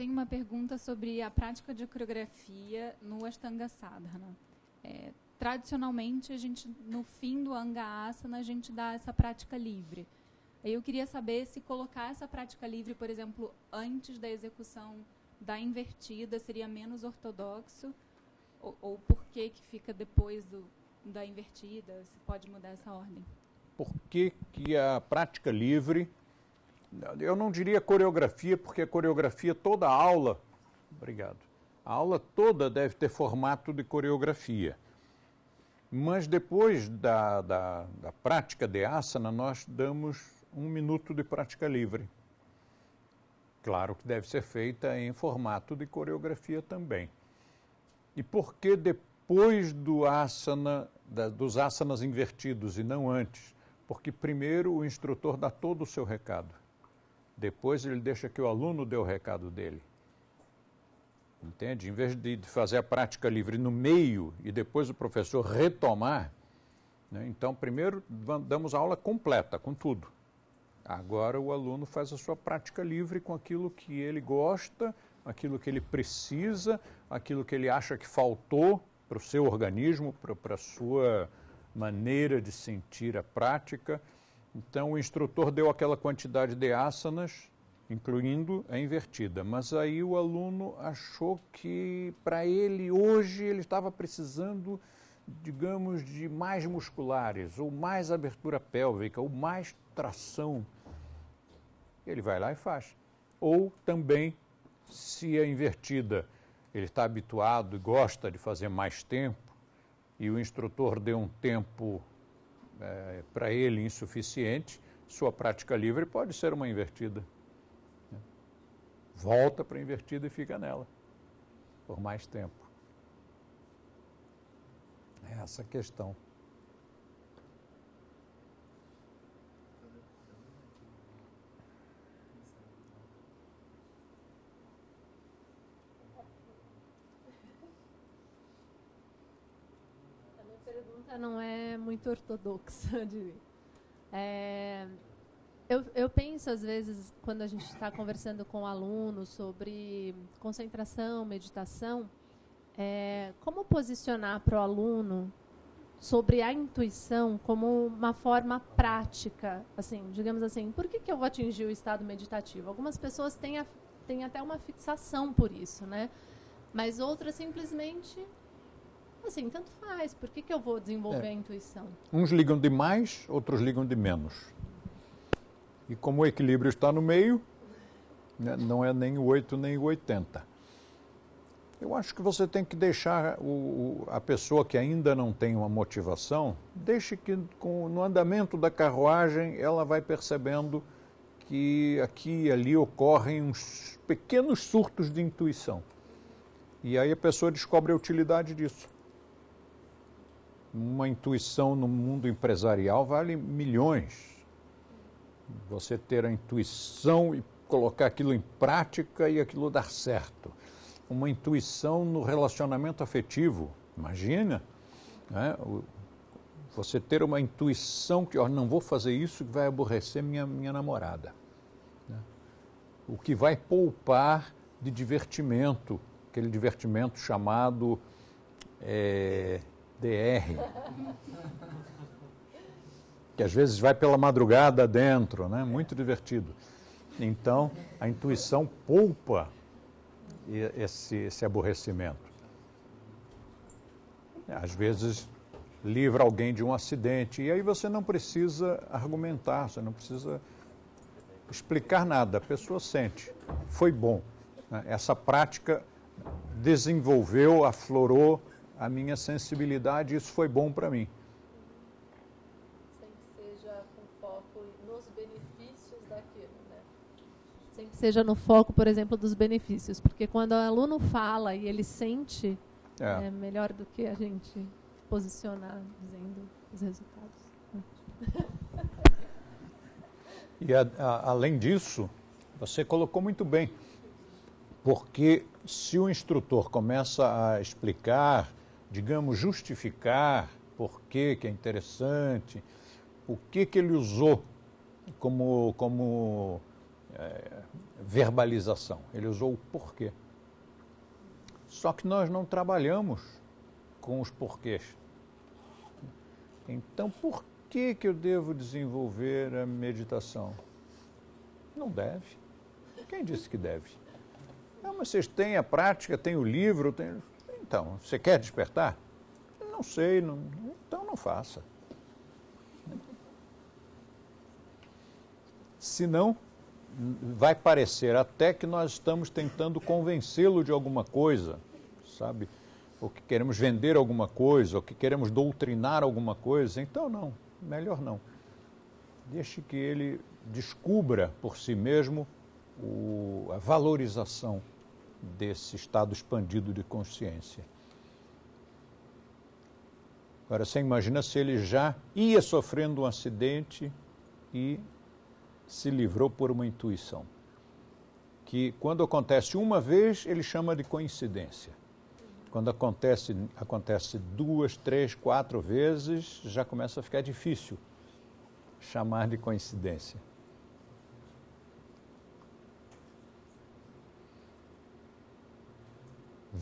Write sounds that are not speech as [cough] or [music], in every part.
tenho uma pergunta sobre a prática de coreografia no Ashtanga Sadhana. É, tradicionalmente, a gente no fim do Anga Asana, a gente dá essa prática livre. Eu queria saber se colocar essa prática livre, por exemplo, antes da execução da invertida seria menos ortodoxo ou, ou por que que fica depois do, da invertida? Se pode mudar essa ordem? Por que, que a prática livre eu não diria coreografia, porque a coreografia toda a aula, obrigado, a aula toda deve ter formato de coreografia. Mas depois da, da, da prática de asana, nós damos um minuto de prática livre. Claro que deve ser feita em formato de coreografia também. E por que depois do asana, da, dos asanas invertidos e não antes? Porque primeiro o instrutor dá todo o seu recado. Depois ele deixa que o aluno dê o recado dele. Entende? Em vez de fazer a prática livre no meio e depois o professor retomar, né? então primeiro damos a aula completa, com tudo. Agora o aluno faz a sua prática livre com aquilo que ele gosta, aquilo que ele precisa, aquilo que ele acha que faltou para o seu organismo, para a sua maneira de sentir a prática. Então o instrutor deu aquela quantidade de asanas, incluindo a invertida, mas aí o aluno achou que para ele hoje ele estava precisando, digamos, de mais musculares, ou mais abertura pélvica, ou mais tração. Ele vai lá e faz. Ou também se a invertida ele está habituado e gosta de fazer mais tempo, e o instrutor deu um tempo é, para ele insuficiente, sua prática livre pode ser uma invertida. Né? Volta para a invertida e fica nela por mais tempo. É essa questão. muito ortodoxa. De, é, eu, eu penso, às vezes, quando a gente está conversando com alunos sobre concentração, meditação, é, como posicionar para o aluno sobre a intuição como uma forma prática, assim, digamos assim, por que, que eu vou atingir o estado meditativo? Algumas pessoas têm, a, têm até uma fixação por isso, né? Mas outras simplesmente Assim, tanto faz. Por que, que eu vou desenvolver é. a intuição? Uns ligam de mais, outros ligam de menos. E como o equilíbrio está no meio, né, não é nem o 8 nem o 80. Eu acho que você tem que deixar o, o, a pessoa que ainda não tem uma motivação, deixe que com, no andamento da carruagem ela vai percebendo que aqui e ali ocorrem uns pequenos surtos de intuição. E aí a pessoa descobre a utilidade disso uma intuição no mundo empresarial vale milhões. Você ter a intuição e colocar aquilo em prática e aquilo dar certo. Uma intuição no relacionamento afetivo, imagina, né? você ter uma intuição que, ó, não vou fazer isso que vai aborrecer minha, minha namorada. Né? O que vai poupar de divertimento, aquele divertimento chamado é, DR. Que às vezes vai pela madrugada dentro, né? Muito divertido. Então, a intuição poupa esse, esse aborrecimento. Às vezes livra alguém de um acidente. E aí você não precisa argumentar, você não precisa explicar nada. A pessoa sente. Foi bom. Né? Essa prática desenvolveu, aflorou a minha sensibilidade, isso foi bom para mim. Sempre seja com foco nos benefícios daquilo, né? Sempre seja no foco, por exemplo, dos benefícios, porque quando o aluno fala e ele sente, é, é melhor do que a gente posicionar dizendo os resultados. [laughs] E a, a, além disso, você colocou muito bem, porque se o instrutor começa a explicar digamos, justificar por que, que é interessante, o que, que ele usou como, como é, verbalização. Ele usou o porquê. Só que nós não trabalhamos com os porquês. Então, por que, que eu devo desenvolver a meditação? Não deve. Quem disse que deve? Não, ah, mas vocês têm a prática, têm o livro, então, você quer despertar? Não sei, não, então não faça. Senão, vai parecer até que nós estamos tentando convencê-lo de alguma coisa, sabe? Ou que queremos vender alguma coisa, ou que queremos doutrinar alguma coisa. Então, não, melhor não. Deixe que ele descubra por si mesmo o, a valorização desse estado expandido de consciência. Agora, você imagina se ele já ia sofrendo um acidente e se livrou por uma intuição. Que quando acontece uma vez, ele chama de coincidência. Quando acontece, acontece duas, três, quatro vezes, já começa a ficar difícil chamar de coincidência.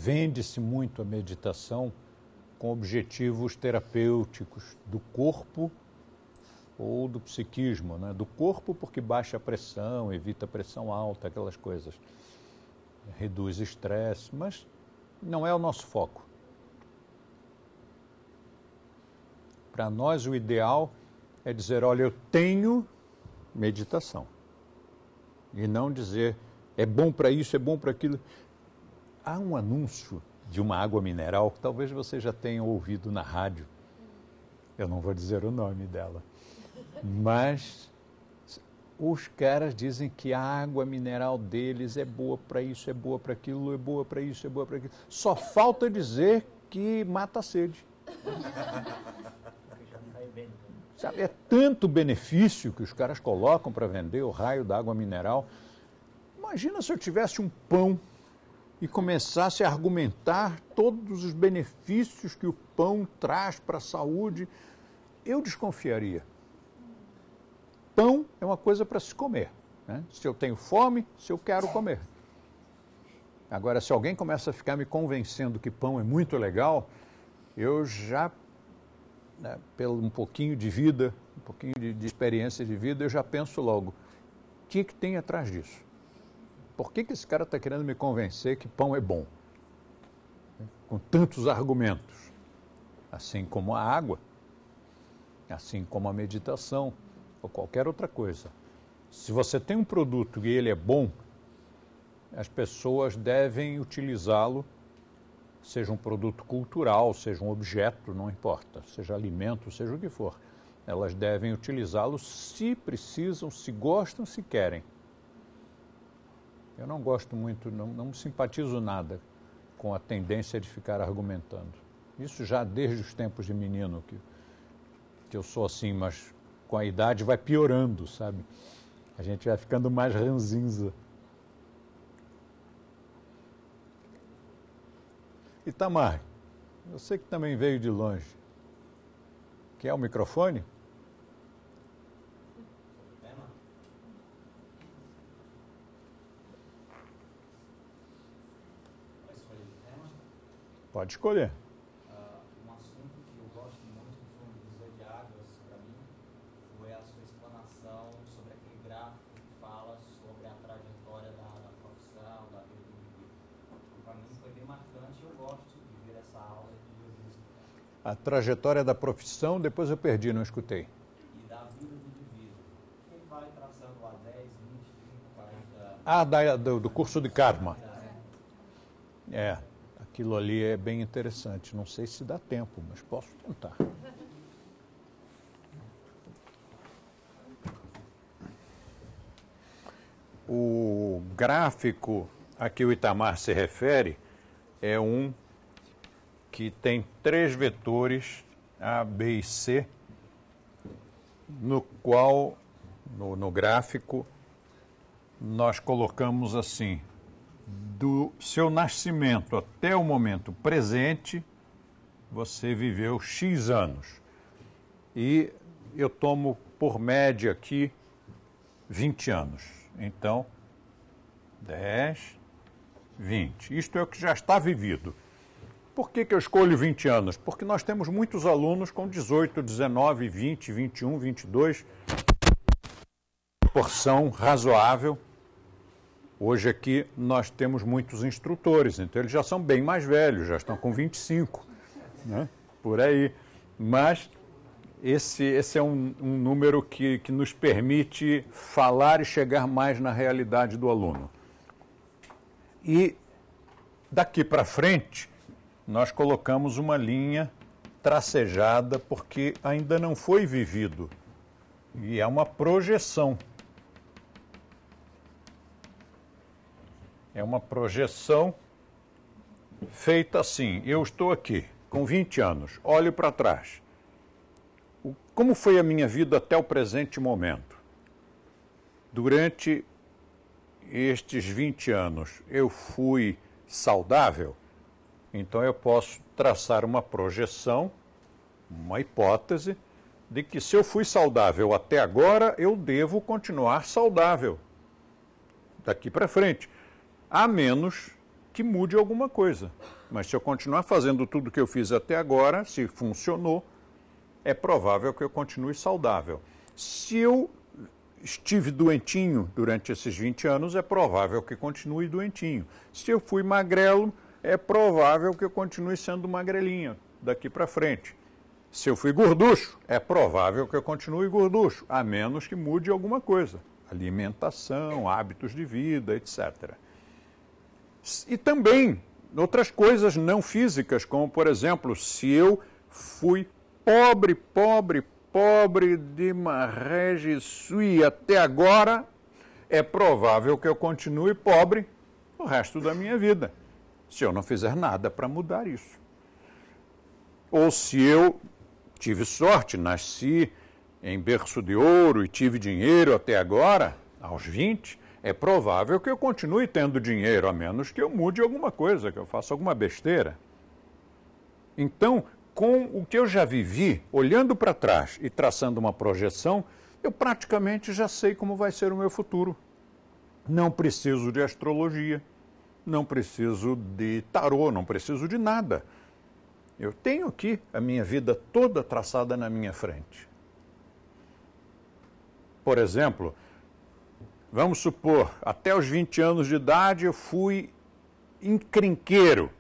Vende-se muito a meditação com objetivos terapêuticos do corpo ou do psiquismo, né? do corpo porque baixa a pressão, evita a pressão alta, aquelas coisas, reduz estresse, mas não é o nosso foco. Para nós o ideal é dizer, olha, eu tenho meditação. E não dizer, é bom para isso, é bom para aquilo há um anúncio de uma água mineral que talvez você já tenha ouvido na rádio. Eu não vou dizer o nome dela. Mas os caras dizem que a água mineral deles é boa para isso, é boa para aquilo, é boa para isso, é boa para aquilo. Só falta dizer que mata a sede. Sabe, é tanto benefício que os caras colocam para vender o raio da água mineral. Imagina se eu tivesse um pão e começasse a argumentar todos os benefícios que o pão traz para a saúde, eu desconfiaria. Pão é uma coisa para se comer. Né? Se eu tenho fome, se eu quero comer. Agora, se alguém começa a ficar me convencendo que pão é muito legal, eu já, né, pelo um pouquinho de vida, um pouquinho de, de experiência de vida, eu já penso logo, o que, que tem atrás disso? por que, que esse cara está querendo me convencer que pão é bom? Com tantos argumentos. Assim como a água, assim como a meditação, ou qualquer outra coisa. Se você tem um produto e ele é bom, as pessoas devem utilizá-lo, seja um produto cultural, seja um objeto, não importa, seja alimento, seja o que for. Elas devem utilizá-lo se precisam, se gostam, se querem. Eu não gosto muito, não, não simpatizo nada com a tendência de ficar argumentando. Isso já desde os tempos de menino, que, que eu sou assim, mas com a idade vai piorando, sabe? A gente vai ficando mais ranzinza. Itamar, eu sei que também veio de longe. Quer o microfone? Pode escolher. Ah, um assunto que eu gosto muito de Águas, para mim, foi a sua explanação sobre aquele gráfico que fala sobre a trajetória da, profissão, da vida do indivíduo. Para mim foi bem marcante eu gosto de ver essa aula de A trajetória da profissão, depois eu perdi, não escutei. E da vida do indivíduo. Quem vai traçando a 10, 20, 30, 40... Ah, da, do, do curso de karma. É. é aquilo ali é bem interessante. Não sei se dá tempo, mas posso tentar. O gráfico a que o Itamar se refere é um que tem três vetores A, B e C, no qual, no, no gráfico, nós colocamos assim do seu nascimento até o momento presente, você viveu X anos. E eu tomo por média aqui 20 anos. Então, 10, 20. Isto é o que já está vivido. Por que, que eu escolho 20 anos? Porque nós temos muitos alunos com 18, 19, 20, 21, 22, porção razoável Hoje aqui nós temos muitos instrutores, então eles já são bem mais velhos, já estão com 25, né? por aí. Mas esse, esse é um, um número que, que nos permite falar e chegar mais na realidade do aluno. E daqui para frente, nós colocamos uma linha tracejada porque ainda não foi vivido e é uma projeção. É uma projeção feita assim. Eu estou aqui com 20 anos, olho para trás. O, como foi a minha vida até o presente momento? Durante estes 20 anos eu fui saudável? Então eu posso traçar uma projeção, uma hipótese, de que se eu fui saudável até agora, eu devo continuar saudável daqui para frente a menos que mude alguma coisa. Mas se eu continuar fazendo tudo que eu fiz até agora, se funcionou, é provável que eu continue saudável. Se eu estive doentinho durante esses 20 anos, é provável que continue doentinho. Se eu fui magrelo, é provável que eu continue sendo magrelinha daqui para frente. Se eu fui gorducho, é provável que eu continue gorducho, a menos que mude alguma coisa. Alimentação, hábitos de vida, etc. E também outras coisas não físicas, como, por exemplo, se eu fui pobre, pobre, pobre de marrege sui até agora, é provável que eu continue pobre o resto da minha vida, se eu não fizer nada para mudar isso. Ou se eu tive sorte, nasci em berço de ouro e tive dinheiro até agora, aos 20, é provável que eu continue tendo dinheiro, a menos que eu mude alguma coisa, que eu faça alguma besteira. Então, com o que eu já vivi, olhando para trás e traçando uma projeção, eu praticamente já sei como vai ser o meu futuro. Não preciso de astrologia, não preciso de tarô, não preciso de nada. Eu tenho aqui a minha vida toda traçada na minha frente. Por exemplo, Vamos supor, até os 20 anos de idade eu fui encrenqueiro.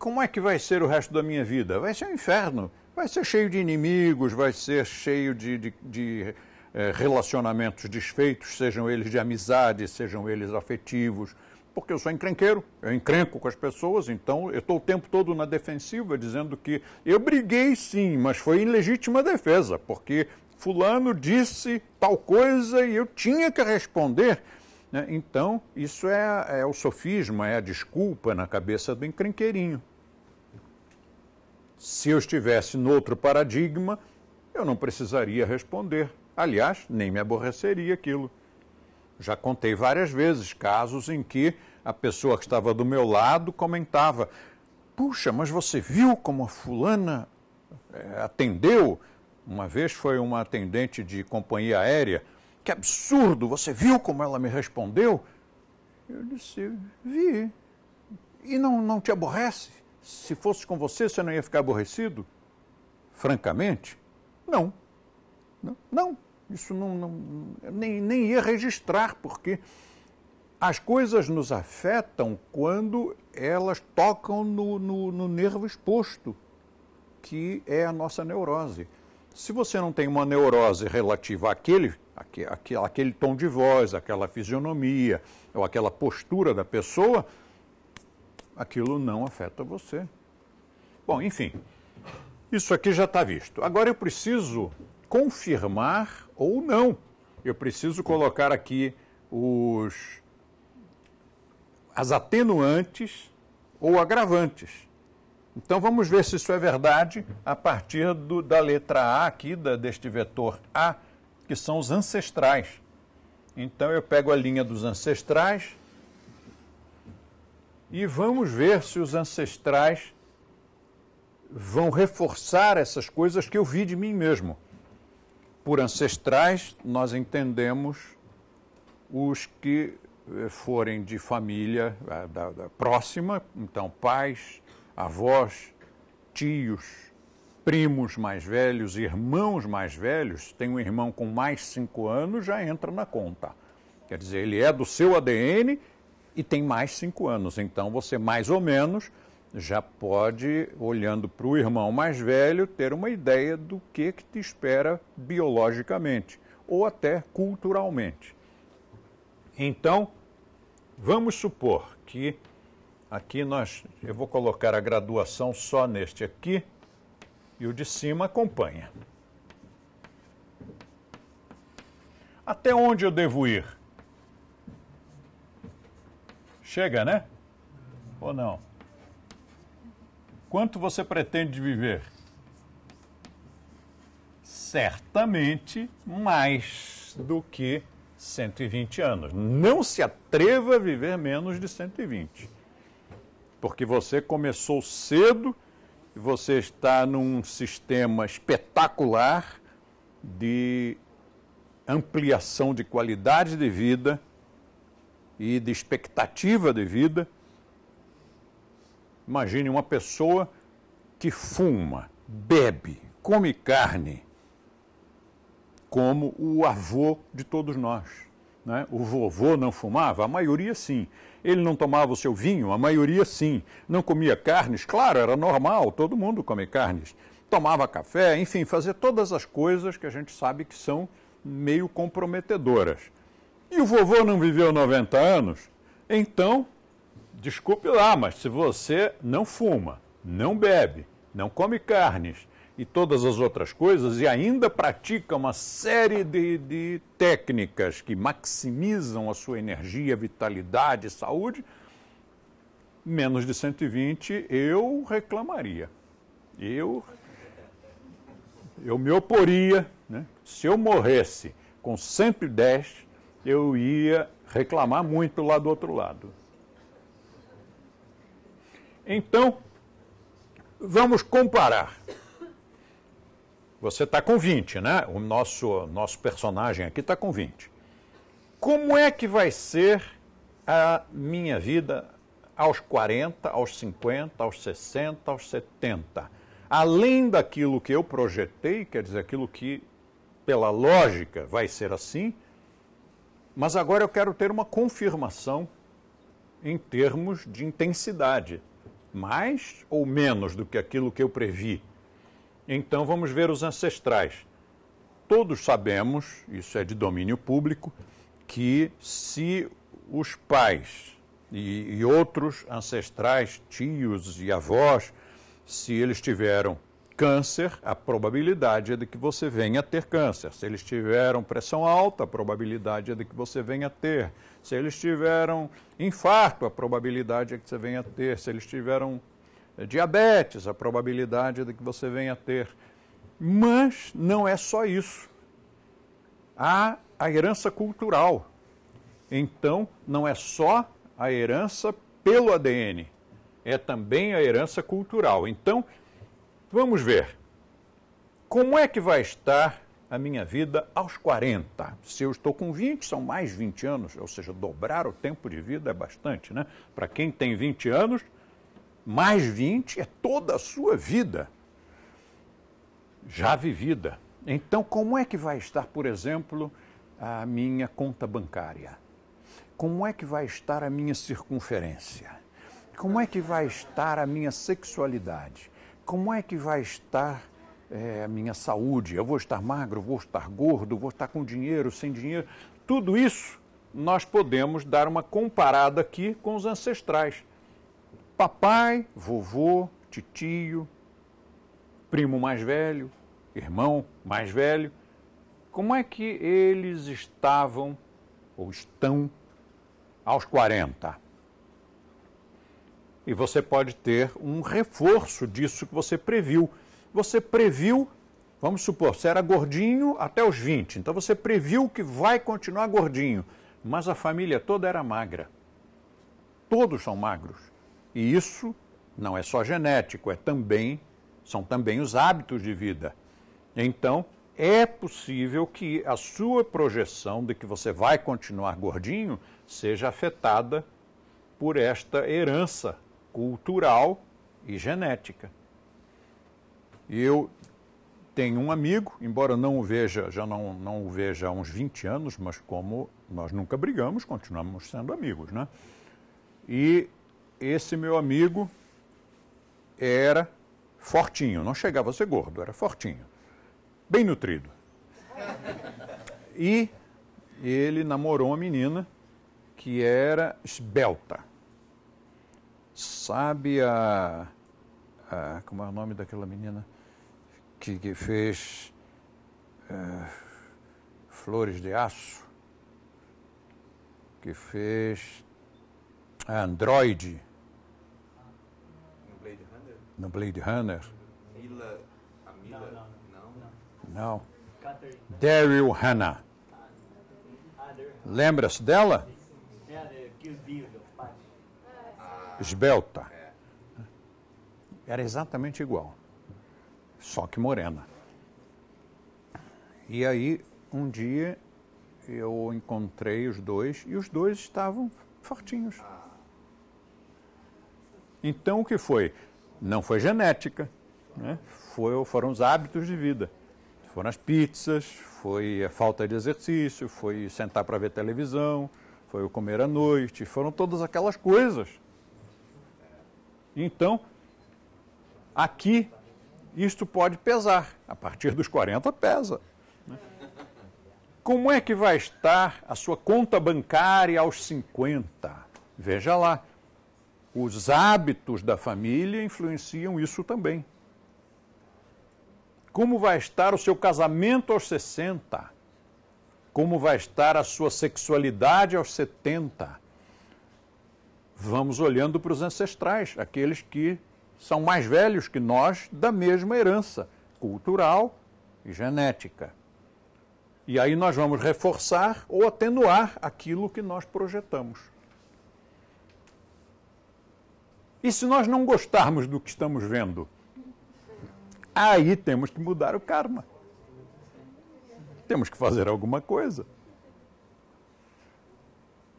Como é que vai ser o resto da minha vida? Vai ser um inferno. Vai ser cheio de inimigos, vai ser cheio de, de, de eh, relacionamentos desfeitos, sejam eles de amizade, sejam eles afetivos. Porque eu sou encrenqueiro, eu encrenco com as pessoas, então eu estou o tempo todo na defensiva, dizendo que eu briguei sim, mas foi em legítima defesa, porque fulano disse tal coisa e eu tinha que responder. Né? Então, isso é, é o sofisma, é a desculpa na cabeça do encrenqueirinho. Se eu estivesse no outro paradigma, eu não precisaria responder. Aliás, nem me aborreceria aquilo. Já contei várias vezes casos em que a pessoa que estava do meu lado comentava: Puxa, mas você viu como a fulana é, atendeu? Uma vez foi uma atendente de companhia aérea. Que absurdo! Você viu como ela me respondeu? Eu disse, vi. E não, não te aborrece? Se fosse com você, você não ia ficar aborrecido? Francamente, não. Não, não. isso não, não nem, nem ia registrar, porque as coisas nos afetam quando elas tocam no, no, no nervo exposto, que é a nossa neurose. Se você não tem uma neurose relativa àquele, àquele, àquele tom de voz, àquela fisionomia ou àquela postura da pessoa, aquilo não afeta você. Bom, enfim, isso aqui já está visto. Agora eu preciso confirmar ou não. Eu preciso colocar aqui os as atenuantes ou agravantes. Então vamos ver se isso é verdade a partir do, da letra A aqui, da, deste vetor A, que são os ancestrais. Então eu pego a linha dos ancestrais e vamos ver se os ancestrais vão reforçar essas coisas que eu vi de mim mesmo. Por ancestrais, nós entendemos os que eh, forem de família eh, da, da, próxima, então pais, avós, tios, primos mais velhos, irmãos mais velhos, tem um irmão com mais cinco anos, já entra na conta. Quer dizer, ele é do seu ADN e tem mais cinco anos. Então você, mais ou menos, já pode, olhando para o irmão mais velho, ter uma ideia do que, que te espera biologicamente ou até culturalmente. Então, vamos supor que Aqui nós, eu vou colocar a graduação só neste aqui e o de cima acompanha. Até onde eu devo ir? Chega, né? Ou não? Quanto você pretende viver? Certamente mais do que 120 anos. Não se atreva a viver menos de 120 porque você começou cedo e você está num sistema espetacular de ampliação de qualidade de vida e de expectativa de vida. Imagine uma pessoa que fuma, bebe, come carne, como o avô de todos nós. Né? O vovô não fumava? A maioria sim. Ele não tomava o seu vinho, a maioria sim. Não comia carnes, claro, era normal, todo mundo come carnes. Tomava café, enfim, fazia todas as coisas que a gente sabe que são meio comprometedoras. E o vovô não viveu 90 anos? Então, desculpe lá, mas se você não fuma, não bebe, não come carnes, e todas as outras coisas, e ainda pratica uma série de, de técnicas que maximizam a sua energia, vitalidade, saúde, menos de 120 eu reclamaria. Eu, eu me oporia. Né? Se eu morresse com 110, eu ia reclamar muito lá do outro lado. Então, vamos comparar você está com 20, né? O nosso, nosso personagem aqui está com 20. Como é que vai ser a minha vida aos 40, aos 50, aos 60, aos 70? Além daquilo que eu projetei, quer dizer, aquilo que, pela lógica, vai ser assim, mas agora eu quero ter uma confirmação em termos de intensidade, mais ou menos do que aquilo que eu previ então vamos ver os ancestrais. Todos sabemos, isso é de domínio público, que se os pais e, e outros ancestrais, tios e avós, se eles tiveram câncer, a probabilidade é de que você venha a ter câncer. Se eles tiveram pressão alta, a probabilidade é de que você venha a ter. Se eles tiveram infarto, a probabilidade é que você venha a ter. Se eles tiveram é diabetes, a probabilidade de que você venha a ter. Mas não é só isso. Há a herança cultural. Então, não é só a herança pelo ADN, é também a herança cultural. Então, vamos ver. Como é que vai estar a minha vida aos 40? Se eu estou com 20, são mais 20 anos, ou seja, dobrar o tempo de vida é bastante, né? Para quem tem 20 anos, mais 20 é toda a sua vida já vivida. Então, como é que vai estar, por exemplo, a minha conta bancária? Como é que vai estar a minha circunferência? Como é que vai estar a minha sexualidade? Como é que vai estar é, a minha saúde? Eu vou estar magro, vou estar gordo, vou estar com dinheiro, sem dinheiro? Tudo isso nós podemos dar uma comparada aqui com os ancestrais. Papai, vovô, tio, primo mais velho, irmão mais velho, como é que eles estavam ou estão aos 40? E você pode ter um reforço disso que você previu. Você previu, vamos supor, você era gordinho até os 20, então você previu que vai continuar gordinho, mas a família toda era magra. Todos são magros. E isso não é só genético, é também são também os hábitos de vida. Então, é possível que a sua projeção de que você vai continuar gordinho seja afetada por esta herança cultural e genética. Eu tenho um amigo, embora não o veja, já não, não o veja há uns 20 anos, mas como nós nunca brigamos, continuamos sendo amigos, né? E esse meu amigo era fortinho, não chegava a ser gordo, era fortinho, bem nutrido. E ele namorou uma menina que era esbelta. Sabe a, a como é o nome daquela menina que, que fez é, Flores de Aço? Que fez a no Blade Runner? a Mila? Não. Não. não. não. Ah, ah, Daryl Hannah. Lembra-se dela? É, é, ah, Esbelta. É. Era exatamente igual, só que morena. E aí, um dia, eu encontrei os dois e os dois estavam fortinhos. Então, o que foi? Não foi genética, né? foi, foram os hábitos de vida. Foram as pizzas, foi a falta de exercício, foi sentar para ver televisão, foi o comer à noite, foram todas aquelas coisas. Então, aqui, isto pode pesar. A partir dos 40 pesa. Né? Como é que vai estar a sua conta bancária aos 50? Veja lá. Os hábitos da família influenciam isso também. Como vai estar o seu casamento aos 60? Como vai estar a sua sexualidade aos 70? Vamos olhando para os ancestrais, aqueles que são mais velhos que nós da mesma herança cultural e genética. E aí nós vamos reforçar ou atenuar aquilo que nós projetamos. E se nós não gostarmos do que estamos vendo? Aí temos que mudar o karma. Temos que fazer alguma coisa.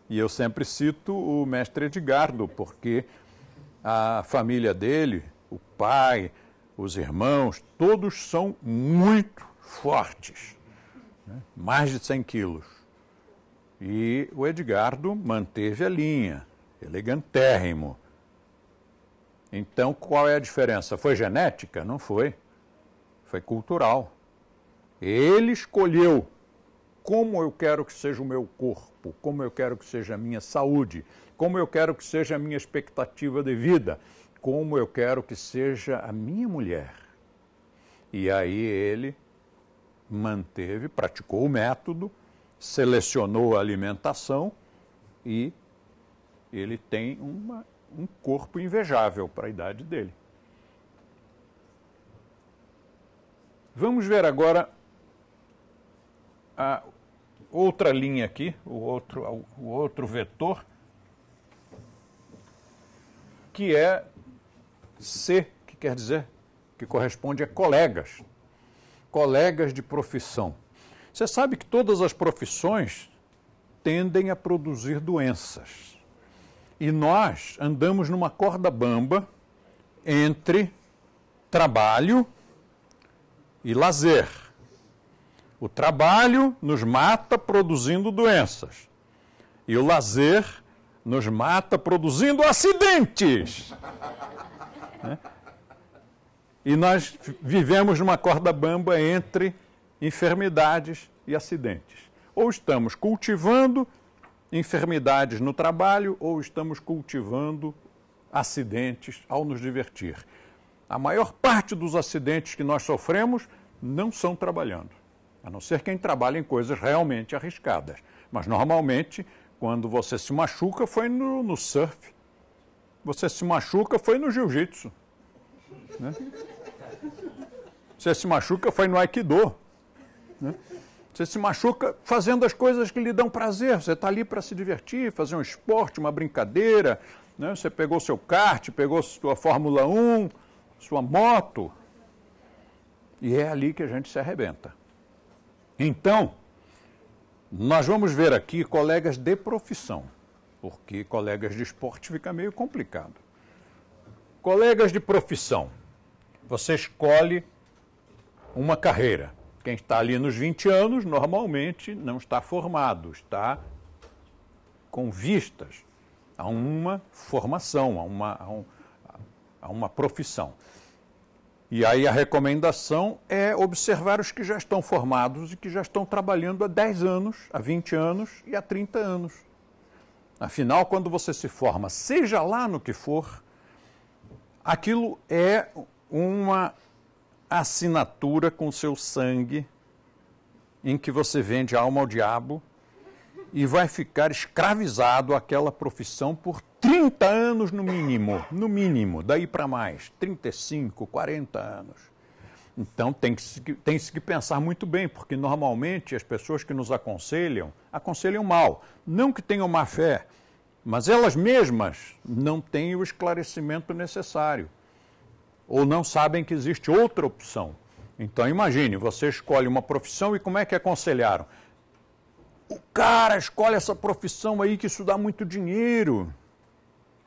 E eu sempre cito o mestre Edgardo, porque a família dele, o pai, os irmãos, todos são muito fortes, né? mais de 100 quilos. E o Edgardo manteve a linha, elegantérrimo. Então, qual é a diferença? Foi genética? Não foi. Foi cultural. Ele escolheu como eu quero que seja o meu corpo, como eu quero que seja a minha saúde, como eu quero que seja a minha expectativa de vida, como eu quero que seja a minha mulher. E aí ele manteve, praticou o método, selecionou a alimentação e ele tem uma um corpo invejável para a idade dele. Vamos ver agora a outra linha aqui, o outro, o outro vetor, que é C, que quer dizer que corresponde a colegas, colegas de profissão. Você sabe que todas as profissões tendem a produzir doenças. E nós andamos numa corda bamba entre trabalho e lazer. O trabalho nos mata produzindo doenças. E o lazer nos mata produzindo acidentes. né? E nós vivemos numa corda bamba entre enfermidades e acidentes. Ou estamos cultivando enfermidades no trabalho ou estamos cultivando acidentes ao nos divertir. A maior parte dos acidentes que nós sofremos não são trabalhando, a não ser quem trabalha em coisas realmente arriscadas. Mas normalmente, quando você se machuca, foi no, no surf. Você se machuca, foi no jiu-jitsu. Né? Você se machuca, foi no aikido. Né? Você se machuca fazendo as coisas que lhe dão prazer. Você está ali para se divertir, fazer um esporte, uma brincadeira. Né? Você pegou seu kart, pegou sua Fórmula 1, sua moto. E é ali que a gente se arrebenta. Então, nós vamos ver aqui colegas de profissão, porque colegas de esporte fica meio complicado. Colegas de profissão, você escolhe uma carreira. Quem está ali nos 20 anos, normalmente não está formado, está com vistas a uma formação, a uma, a, um, a uma profissão. E aí a recomendação é observar os que já estão formados e que já estão trabalhando há 10 anos, há 20 anos e há 30 anos. Afinal, quando você se forma, seja lá no que for, aquilo é uma assinatura com seu sangue em que você vende a alma ao diabo e vai ficar escravizado àquela profissão por 30 anos no mínimo, no mínimo, daí para mais, 35, 40 anos. Então tem que, tem que pensar muito bem, porque normalmente as pessoas que nos aconselham, aconselham mal. Não que tenham má fé, mas elas mesmas não têm o esclarecimento necessário ou não sabem que existe outra opção. Então imagine, você escolhe uma profissão e como é que aconselharam? O cara escolhe essa profissão aí que isso dá muito dinheiro.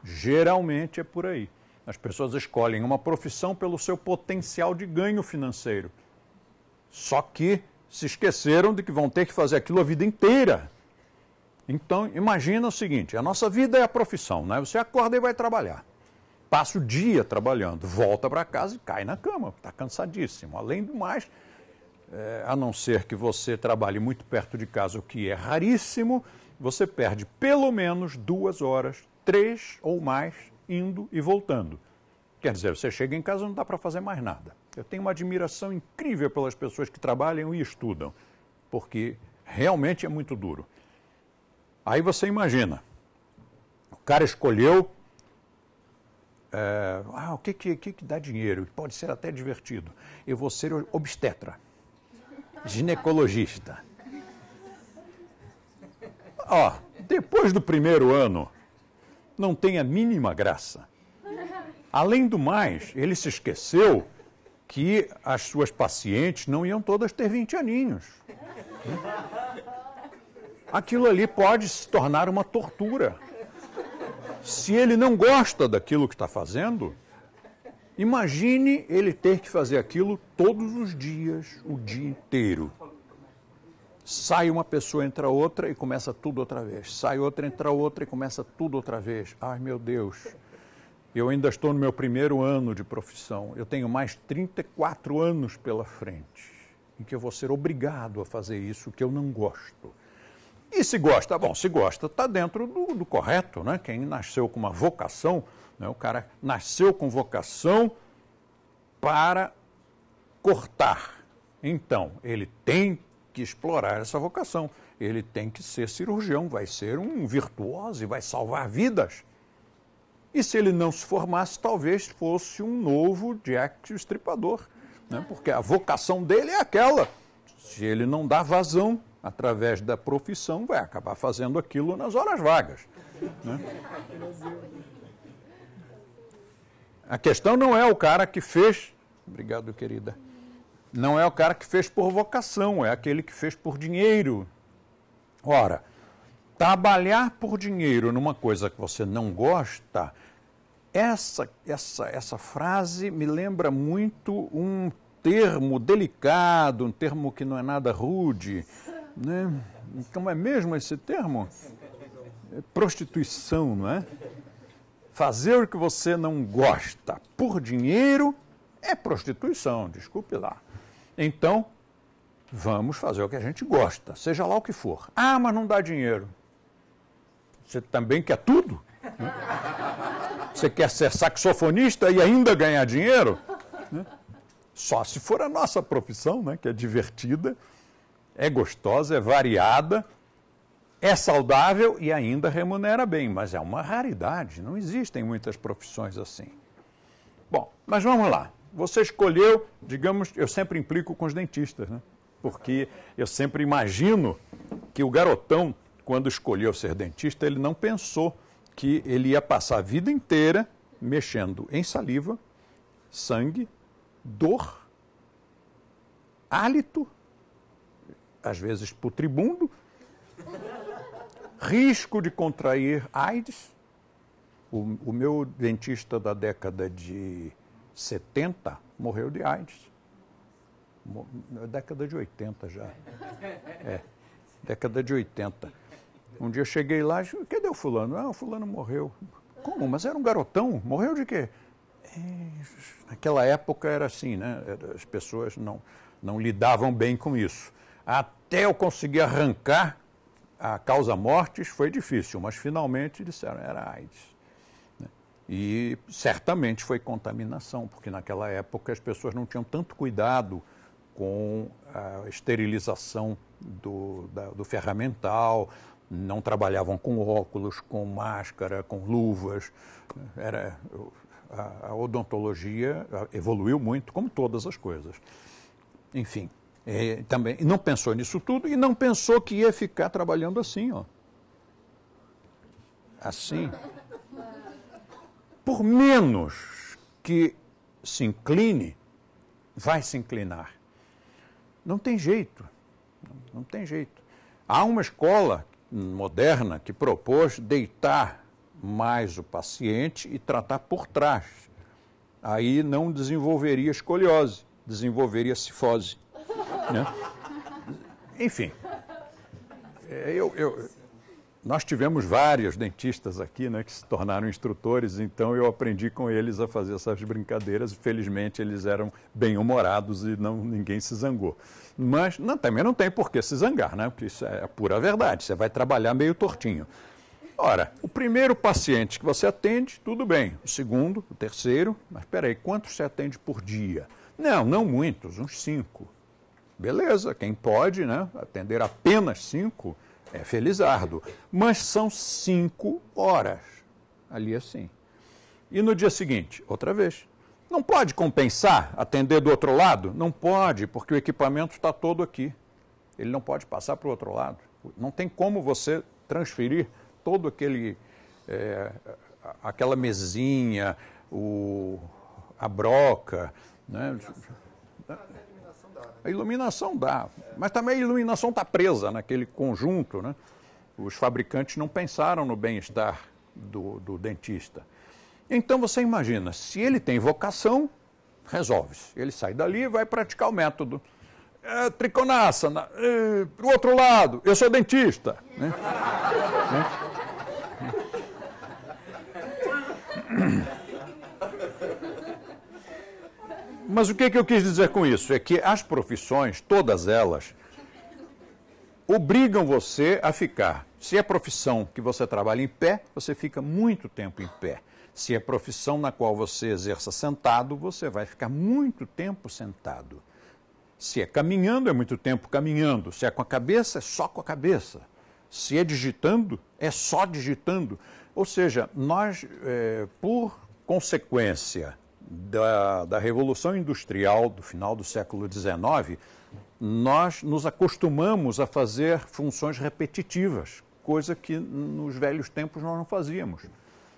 Geralmente é por aí. As pessoas escolhem uma profissão pelo seu potencial de ganho financeiro. Só que se esqueceram de que vão ter que fazer aquilo a vida inteira. Então, imagina o seguinte, a nossa vida é a profissão, né? Você acorda e vai trabalhar passa o dia trabalhando, volta para casa e cai na cama, está cansadíssimo. Além do mais, é, a não ser que você trabalhe muito perto de casa, o que é raríssimo, você perde pelo menos duas horas, três ou mais, indo e voltando. Quer dizer, você chega em casa e não dá para fazer mais nada. Eu tenho uma admiração incrível pelas pessoas que trabalham e estudam, porque realmente é muito duro. Aí você imagina, o cara escolheu é, ah, o que, que, que dá dinheiro? Pode ser até divertido. Eu vou ser obstetra, ginecologista. Ó, oh, depois do primeiro ano, não tem a mínima graça. Além do mais, ele se esqueceu que as suas pacientes não iam todas ter 20 aninhos. Aquilo ali pode se tornar uma tortura. Se ele não gosta daquilo que está fazendo, imagine ele ter que fazer aquilo todos os dias, o dia inteiro. Sai uma pessoa, entra outra e começa tudo outra vez. Sai outra, entra outra e começa tudo outra vez. Ai meu Deus, eu ainda estou no meu primeiro ano de profissão. Eu tenho mais 34 anos pela frente em que eu vou ser obrigado a fazer isso que eu não gosto. E se gosta, bom, se gosta, está dentro do, do, correto, né? Quem nasceu com uma vocação, né? o cara nasceu com vocação para cortar. Então, ele tem que explorar essa vocação. Ele tem que ser cirurgião, vai ser um virtuoso e vai salvar vidas. E se ele não se formasse, talvez fosse um novo Jack Stripador, Estripador, né? porque a vocação dele é aquela. Se ele não dá vazão através da profissão, vai acabar fazendo aquilo nas horas vagas. Né? A questão não é o cara que fez, obrigado querida, não é o cara que fez por vocação, é aquele que fez por dinheiro. Ora, trabalhar por dinheiro numa coisa que você não gosta, essa, essa, essa frase me lembra muito um termo delicado, um termo que não é nada rude, né? Então é mesmo esse termo? É prostituição, não é? Fazer o que você não gosta por dinheiro é prostituição, desculpe lá. Então, vamos fazer o que a gente gosta, seja lá o que for. Ah, mas não dá dinheiro. Você também quer tudo? Né? Você quer ser saxofonista e ainda ganhar dinheiro? Né? Só se for a nossa profissão, né, que é divertida é gostosa, é variada, é saudável e ainda remunera bem, mas é uma raridade, não existem muitas profissões assim. Bom, mas vamos lá. Você escolheu, digamos, eu sempre implico com os dentistas, né? Porque eu sempre imagino que o garotão, quando escolheu ser dentista, ele não pensou que ele ia passar a vida inteira mexendo em saliva, sangue, dor, hálito às vezes para o tribundo, risco de contrair AIDS. O, o, meu dentista da década de 70 morreu de AIDS. na década de 80 já. É, década de 80. Um dia eu cheguei lá e cadê o fulano? Ah, o fulano morreu. Como? Mas era um garotão. Morreu de quê? É, naquela época era assim, né? As pessoas não, não lidavam bem com isso. Até eu conseguir arrancar a causa mortes foi difícil, mas finalmente disseram era AIDS. Né? E certamente foi contaminação, porque naquela época as pessoas não tinham tanto cuidado com a esterilização do, da, do ferramental, não trabalhavam com óculos, com máscara, com luvas. Era, a, a odontologia evoluiu muito, como todas as coisas. Enfim, é, também não pensou nisso tudo e não pensou que ia ficar trabalhando assim, ó. Assim. Por menos que se incline, vai se inclinar. Não tem jeito. Não tem jeito. Há uma escola moderna que propôs deitar mais o paciente e tratar por trás. Aí não desenvolveria escoliose, desenvolveria cifose. Né? Enfim, é, eu, eu, nós tivemos vários dentistas aqui né, que se tornaram instrutores, então eu aprendi com eles a fazer essas brincadeiras. Felizmente eles eram bem-humorados e não, ninguém se zangou. Mas não, também não tem por que se zangar, né, porque isso é a pura verdade. Você vai trabalhar meio tortinho. Ora, o primeiro paciente que você atende, tudo bem. O segundo, o terceiro, mas peraí, quantos você atende por dia? Não, não muitos, uns cinco. Beleza, quem pode né, atender apenas cinco é felizardo. Mas são cinco horas. Ali assim. E no dia seguinte, outra vez. Não pode compensar, atender do outro lado? Não pode, porque o equipamento está todo aqui. Ele não pode passar para o outro lado. Não tem como você transferir todo aquele. É, aquela mesinha, o, a broca. Né? A iluminação dá, mas também a iluminação está presa naquele conjunto, né? Os fabricantes não pensaram no bem-estar do, do dentista. Então você imagina, se ele tem vocação, resolve-se. Ele sai dali e vai praticar o método. É, triconassana, é, para o outro lado, eu sou dentista. Né? [laughs] né? [clears throat] [clears throat] Mas o que, é que eu quis dizer com isso? É que as profissões, todas elas, obrigam você a ficar. Se é profissão que você trabalha em pé, você fica muito tempo em pé. Se é profissão na qual você exerça sentado, você vai ficar muito tempo sentado. Se é caminhando, é muito tempo caminhando. Se é com a cabeça, é só com a cabeça. Se é digitando, é só digitando. Ou seja, nós, é, por consequência da, da Revolução Industrial do final do século XIX, nós nos acostumamos a fazer funções repetitivas, coisa que nos velhos tempos nós não fazíamos.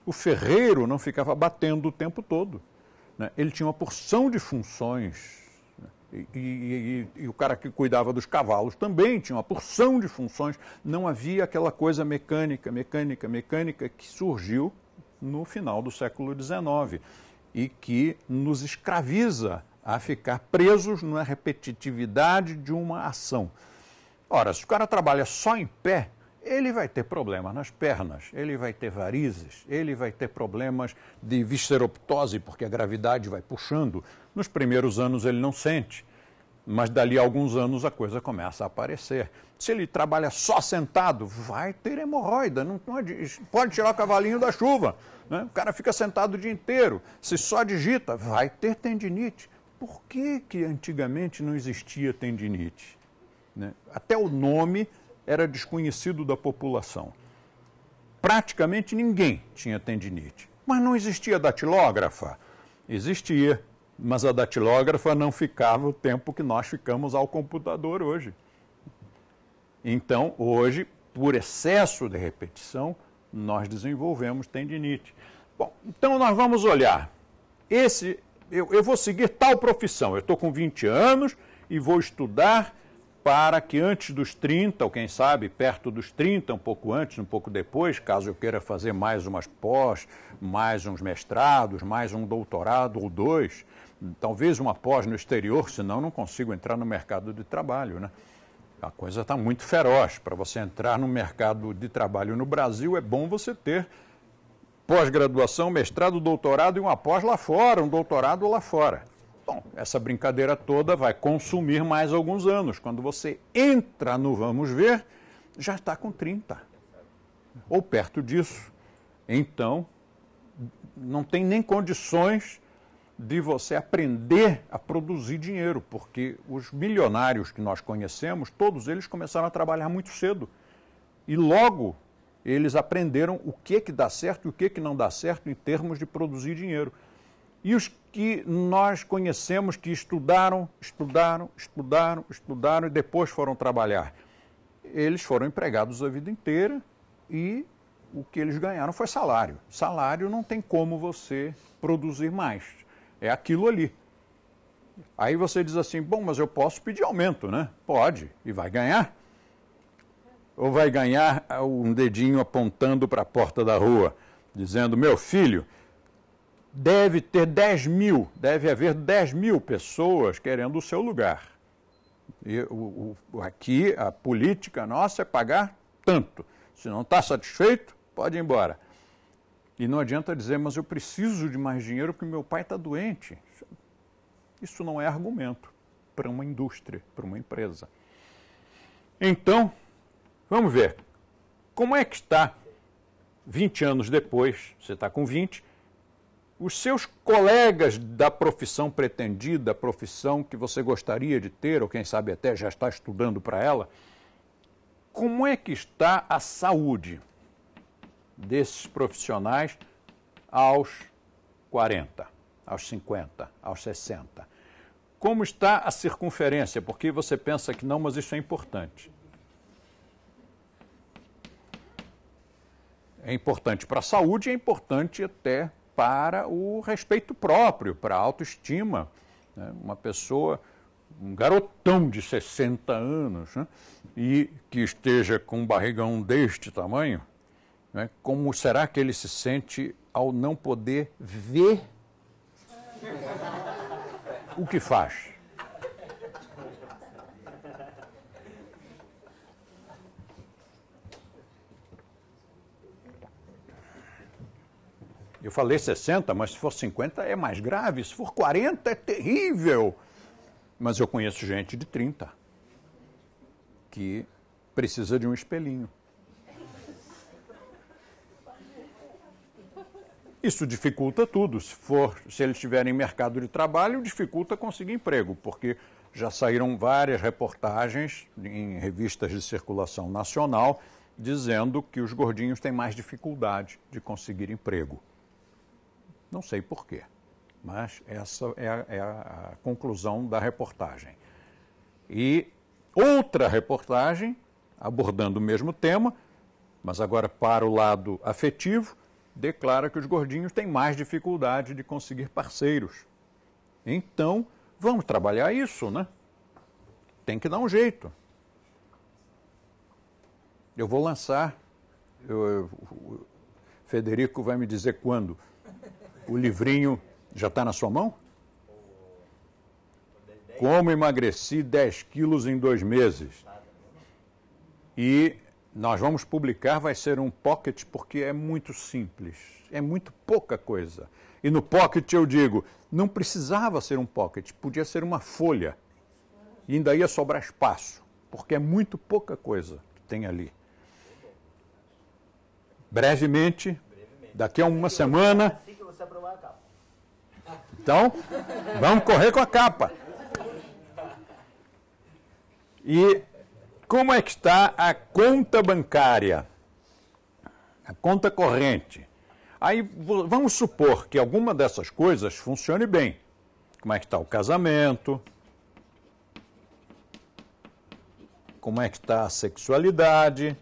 O ferreiro não ficava batendo o tempo todo. Né? Ele tinha uma porção de funções. Né? E, e, e, e, o cara que cuidava dos cavalos também tinha uma porção de funções. Não havia aquela coisa mecânica, mecânica, mecânica que surgiu no final do século XIX e que nos escraviza a ficar presos na repetitividade de uma ação. Ora, se o cara trabalha só em pé, ele vai ter problemas nas pernas, ele vai ter varizes, ele vai ter problemas de visceroptose, porque a gravidade vai puxando. Nos primeiros anos ele não sente, mas dali a alguns anos a coisa começa a aparecer. Se ele trabalha só sentado, vai ter hemorroida, não pode, pode tirar o cavalinho da chuva. Né? O cara fica sentado o dia inteiro, se só digita, vai ter tendinite. Por que, que antigamente não existia tendinite? Né? Até o nome era desconhecido da população. Praticamente ninguém tinha tendinite. Mas não existia datilógrafa? Existia mas a datilógrafa não ficava o tempo que nós ficamos ao computador hoje. Então, hoje, por excesso de repetição, nós desenvolvemos tendinite. Bom, então nós vamos olhar. Esse, eu, eu vou seguir tal profissão. Eu estou com 20 anos e vou estudar para que antes dos 30, ou quem sabe perto dos 30, um pouco antes, um pouco depois, caso eu queira fazer mais umas pós, mais uns mestrados, mais um doutorado ou dois, talvez uma pós no exterior, senão não consigo entrar no mercado de trabalho, né? A coisa está muito feroz. Para você entrar no mercado de trabalho no Brasil, é bom você ter pós-graduação, mestrado, doutorado e uma pós lá fora, um doutorado lá fora. Bom, essa brincadeira toda vai consumir mais alguns anos. Quando você entra no Vamos Ver, já está com 30 ou perto disso. Então, não tem nem condições de você aprender a produzir dinheiro, porque os milionários que nós conhecemos, todos eles começaram a trabalhar muito cedo. E logo eles aprenderam o que que dá certo e o que que não dá certo em termos de produzir dinheiro. E os que nós conhecemos que estudaram, estudaram, estudaram, estudaram e depois foram trabalhar. Eles foram empregados a vida inteira e o que eles ganharam foi salário. Salário não tem como você produzir mais. É aquilo ali. Aí você diz assim: bom, mas eu posso pedir aumento, né? Pode, e vai ganhar. Ou vai ganhar ah, um dedinho apontando para a porta da rua, dizendo: meu filho, deve ter 10 mil, deve haver 10 mil pessoas querendo o seu lugar. E o, o, aqui a política nossa é pagar tanto. Se não está satisfeito, pode ir embora. E não adianta dizer, mas eu preciso de mais dinheiro porque meu pai está doente. Isso não é argumento para uma indústria, para uma empresa. Então, vamos ver. Como é que está, 20 anos depois, você está com 20, os seus colegas da profissão pretendida, profissão que você gostaria de ter, ou quem sabe até já está estudando para ela, como é que está a saúde? desses profissionais aos 40, aos 50, aos 60. Como está a circunferência? Porque você pensa que não, mas isso é importante. É importante para a saúde, é importante até para o respeito próprio, para a autoestima. Né? Uma pessoa, um garotão de 60 anos, né? e que esteja com um barrigão deste tamanho, né? Como será que ele se sente ao não poder ver o que faz? Eu falei 60, mas se for 50 é mais grave, se for 40 é terrível. Mas eu conheço gente de 30 que precisa de um espelhinho. Isso dificulta tudo. Se, for, se eles estiverem em mercado de trabalho, dificulta conseguir emprego, porque já saíram várias reportagens em revistas de circulação nacional dizendo que os gordinhos têm mais dificuldade de conseguir emprego. Não sei porquê, mas essa é a, é a conclusão da reportagem. E outra reportagem, abordando o mesmo tema, mas agora para o lado afetivo, declara que os gordinhos têm mais dificuldade de conseguir parceiros. Então, vamos trabalhar isso, né? Tem que dar um jeito. Eu vou lançar, eu, eu, o Federico vai me dizer quando. O livrinho já está na sua mão? Como emagreci 10 quilos em dois meses. E nós vamos publicar vai ser um pocket porque é muito simples, é muito pouca coisa. E no pocket eu digo, não precisava ser um pocket, podia ser uma folha. E ainda ia sobrar espaço, porque é muito pouca coisa que tem ali. Brevemente, daqui a uma semana. Então, vamos correr com a capa. E como é que está a conta bancária? A conta corrente. Aí vamos supor que alguma dessas coisas funcione bem. Como é que está o casamento? Como é que está a sexualidade?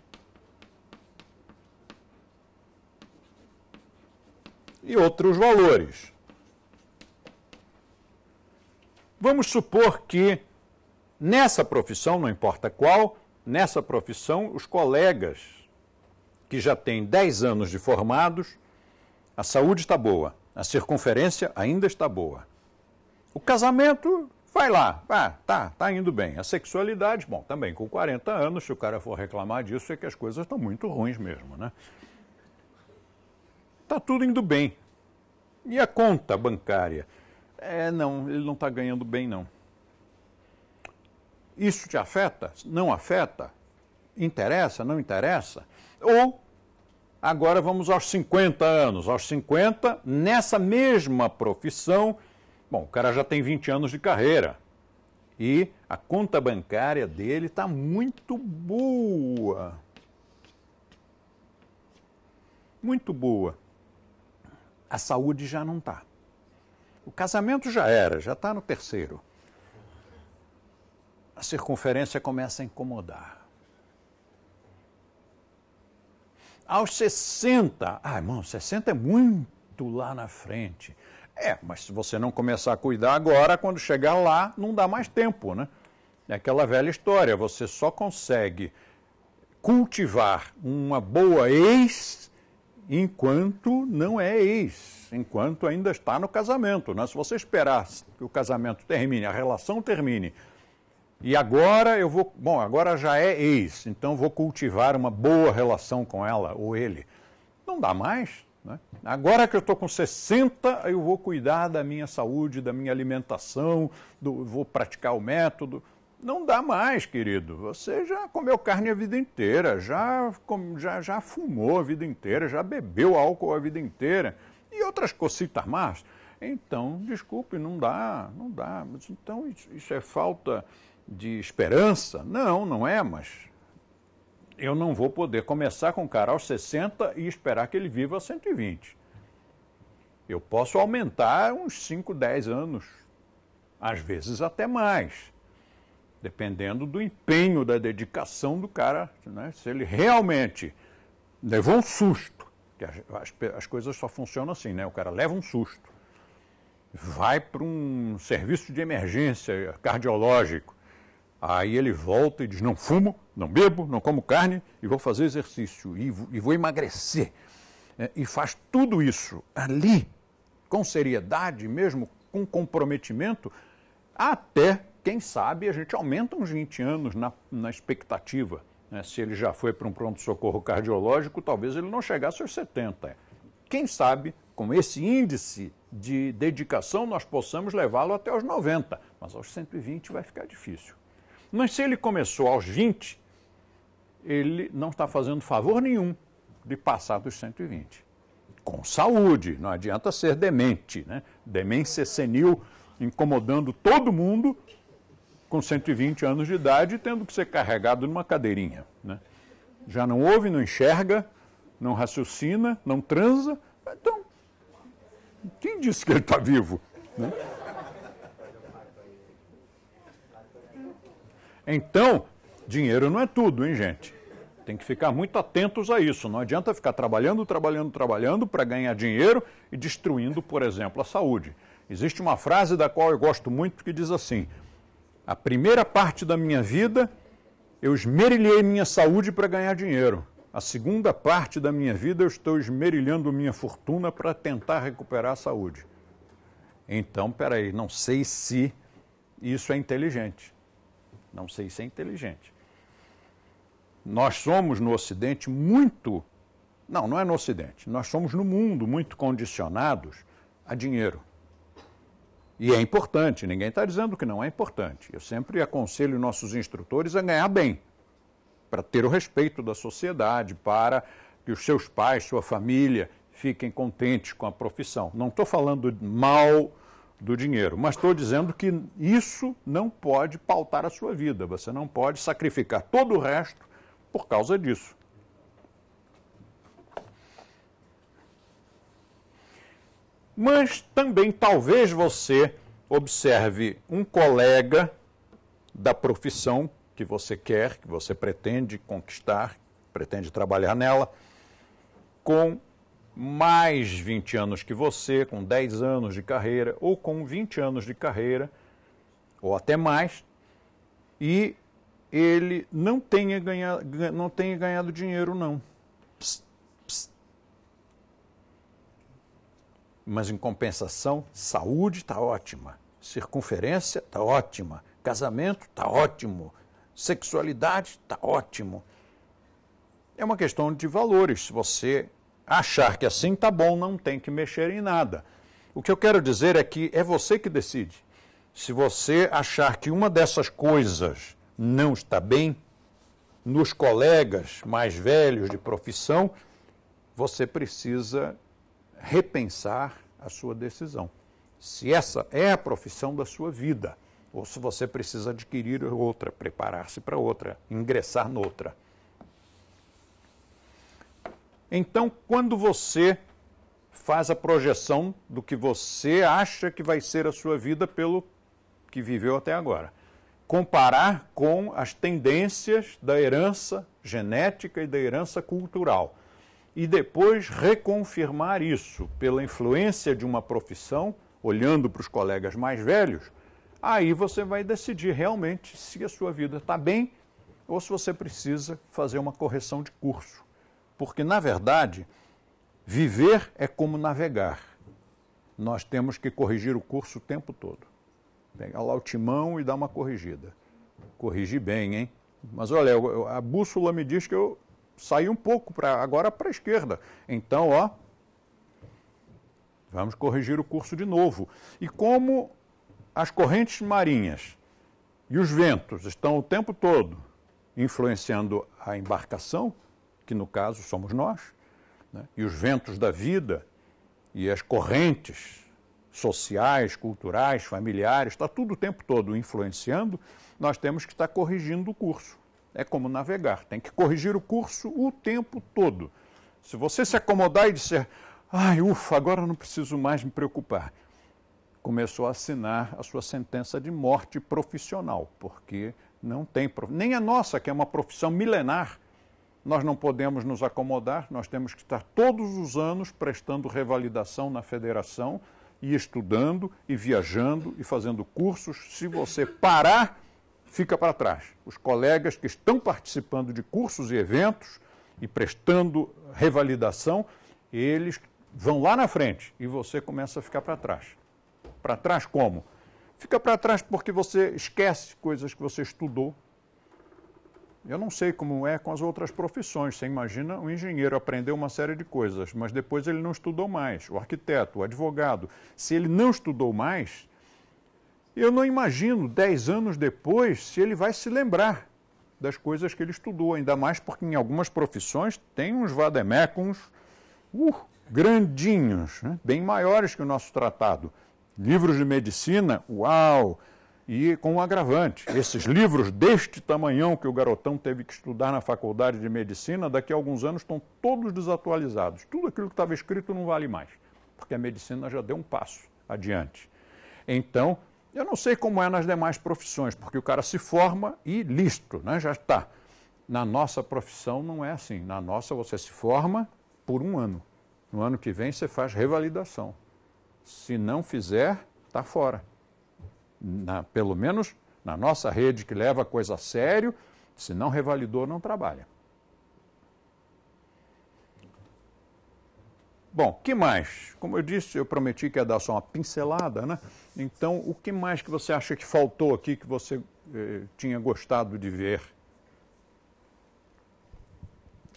E outros valores. Vamos supor que nessa profissão, não importa qual, nessa profissão os colegas que já têm 10 anos de formados, a saúde está boa, a circunferência ainda está boa. O casamento vai lá, ah, tá, tá indo bem. A sexualidade, bom, também com 40 anos, se o cara for reclamar disso, é que as coisas estão muito ruins mesmo, né? Tá tudo indo bem. E a conta bancária? É, não, ele não está ganhando bem, não. Isso te afeta? Não afeta? Interessa? Não interessa? Ou agora vamos aos 50 anos. Aos 50, nessa mesma profissão, bom, o cara já tem 20 anos de carreira. E a conta bancária dele está muito boa. Muito boa. A saúde já não está. O casamento já era, já está no terceiro a circunferência começa a incomodar. Aos 60, ah, irmão, 60 é muito lá na frente. É, mas se você não começar a cuidar agora, quando chegar lá, não dá mais tempo, né? É aquela velha história, você só consegue cultivar uma boa ex enquanto não é ex, enquanto ainda está no casamento. Né? Se você esperar que o casamento termine, a relação termine, e agora eu vou, bom, agora já é ex, então vou cultivar uma boa relação com ela ou ele. Não dá mais. Né? Agora que eu estou com 60, eu vou cuidar da minha saúde, da minha alimentação, do, vou praticar o método. Não dá mais, querido. Você já comeu carne a vida inteira, já, já, já fumou a vida inteira, já bebeu álcool a vida inteira e outras cocitas mais. Então, desculpe, não dá, não dá. Então, isso, isso é falta de esperança? Não, não é, mas eu não vou poder começar com o cara aos 60 e esperar que ele viva aos 120. Eu posso aumentar uns 5, 10 anos, às vezes até mais, dependendo do empenho, da dedicação do cara, né? se ele realmente levou um susto, que as, as, as coisas só funcionam assim, né? O cara leva um susto, vai para um serviço de emergência cardiológico, Aí ele volta e diz: Não fumo, não bebo, não como carne e vou fazer exercício e, e vou emagrecer. É, e faz tudo isso ali, com seriedade, mesmo com comprometimento, até, quem sabe, a gente aumenta uns 20 anos na, na expectativa. Né? Se ele já foi para um pronto-socorro cardiológico, talvez ele não chegasse aos 70. Quem sabe, com esse índice de dedicação, nós possamos levá-lo até os 90, mas aos 120 vai ficar difícil. Mas se ele começou aos 20, ele não está fazendo favor nenhum de passar dos 120. Com saúde, não adianta ser demente, né? Demência senil incomodando todo mundo com 120 anos de idade, tendo que ser carregado numa cadeirinha. Né? Já não ouve, não enxerga, não raciocina, não transa. Então, quem disse que ele está vivo? Né? Então, dinheiro não é tudo, hein, gente? Tem que ficar muito atentos a isso. Não adianta ficar trabalhando, trabalhando, trabalhando para ganhar dinheiro e destruindo, por exemplo, a saúde. Existe uma frase da qual eu gosto muito que diz assim: A primeira parte da minha vida eu esmerilhei minha saúde para ganhar dinheiro. A segunda parte da minha vida eu estou esmerilhando minha fortuna para tentar recuperar a saúde. Então, peraí, não sei se isso é inteligente. Não sei se é inteligente. Nós somos no Ocidente muito. Não, não é no Ocidente. Nós somos no mundo muito condicionados a dinheiro. E é importante, ninguém está dizendo que não é importante. Eu sempre aconselho nossos instrutores a ganhar bem, para ter o respeito da sociedade, para que os seus pais, sua família fiquem contentes com a profissão. Não estou falando mal do dinheiro. Mas estou dizendo que isso não pode pautar a sua vida. Você não pode sacrificar todo o resto por causa disso. Mas também talvez você observe um colega da profissão que você quer, que você pretende conquistar, pretende trabalhar nela, com mais 20 anos que você, com 10 anos de carreira, ou com 20 anos de carreira, ou até mais, e ele não tenha, ganha, não tenha ganhado dinheiro, não. Psst, psst. Mas em compensação, saúde está ótima, circunferência está ótima, casamento está ótimo, sexualidade está ótimo. É uma questão de valores. Se você achar que assim está bom, não tem que mexer em nada. O que eu quero dizer é que é você que decide. Se você achar que uma dessas coisas não está bem, nos colegas mais velhos de profissão, você precisa repensar a sua decisão. Se essa é a profissão da sua vida, ou se você precisa adquirir outra, preparar-se para outra, ingressar noutra. Então, quando você faz a projeção do que você acha que vai ser a sua vida pelo que viveu até agora, comparar com as tendências da herança genética e da herança cultural. E depois reconfirmar isso pela influência de uma profissão, olhando para os colegas mais velhos, aí você vai decidir realmente se a sua vida está bem ou se você precisa fazer uma correção de curso. Porque, na verdade, viver é como navegar. Nós temos que corrigir o curso o tempo todo. Pegar lá o timão e dar uma corrigida. Corrigir bem, hein? Mas olha, a bússola me diz que eu saí um pouco para agora para a esquerda. Então, ó, vamos corrigir o curso de novo. E como as correntes marinhas e os ventos estão o tempo todo influenciando a embarcação, que no caso somos nós, né? e os ventos da vida e as correntes sociais, culturais, familiares, está tudo o tempo todo influenciando, nós temos que estar tá corrigindo o curso. É como navegar, tem que corrigir o curso o tempo todo. Se você se acomodar e disser, ai, ufa, agora não preciso mais me preocupar, começou a assinar a sua sentença de morte profissional, porque não tem, nem a nossa, que é uma profissão milenar, nós não podemos nos acomodar, nós temos que estar todos os anos prestando revalidação na federação e estudando e viajando e fazendo cursos. Se você parar, fica para trás. Os colegas que estão participando de cursos e eventos e prestando revalidação, eles vão lá na frente e você começa a ficar para trás. Para trás como? Fica para trás porque você esquece coisas que você estudou, eu não sei como é com as outras profissões. Você imagina um engenheiro aprendeu uma série de coisas, mas depois ele não estudou mais. O arquiteto, o advogado. Se ele não estudou mais, eu não imagino, dez anos depois, se ele vai se lembrar das coisas que ele estudou. Ainda mais porque em algumas profissões tem uns vademecums uh, grandinhos, né? bem maiores que o nosso tratado. Livros de medicina, uau! e com um agravante. Esses livros deste tamanhão que o garotão teve que estudar na faculdade de medicina, daqui a alguns anos estão todos desatualizados. Tudo aquilo que estava escrito não vale mais, porque a medicina já deu um passo adiante. Então, eu não sei como é nas demais profissões, porque o cara se forma e listo, né? já está. Na nossa profissão não é assim. Na nossa você se forma por um ano. No ano que vem você faz revalidação. Se não fizer, está fora na, pelo menos na nossa rede que leva a coisa a sério, se não revalidou, não trabalha. Bom, que mais? Como eu disse, eu prometi que ia dar só uma pincelada, né? Então, o que mais que você acha que faltou aqui que você eh, tinha gostado de ver?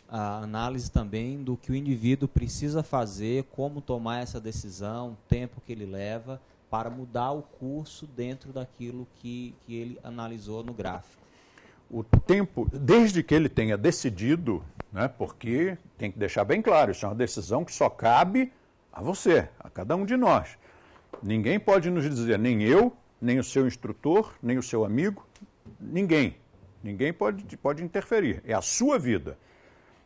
A análise também do que o indivíduo precisa fazer, como tomar essa decisão, o tempo que ele leva para mudar o curso dentro daquilo que, que ele analisou no gráfico? O tempo, desde que ele tenha decidido, né, porque tem que deixar bem claro, isso é uma decisão que só cabe a você, a cada um de nós. Ninguém pode nos dizer, nem eu, nem o seu instrutor, nem o seu amigo, ninguém. Ninguém pode, pode interferir. É a sua vida.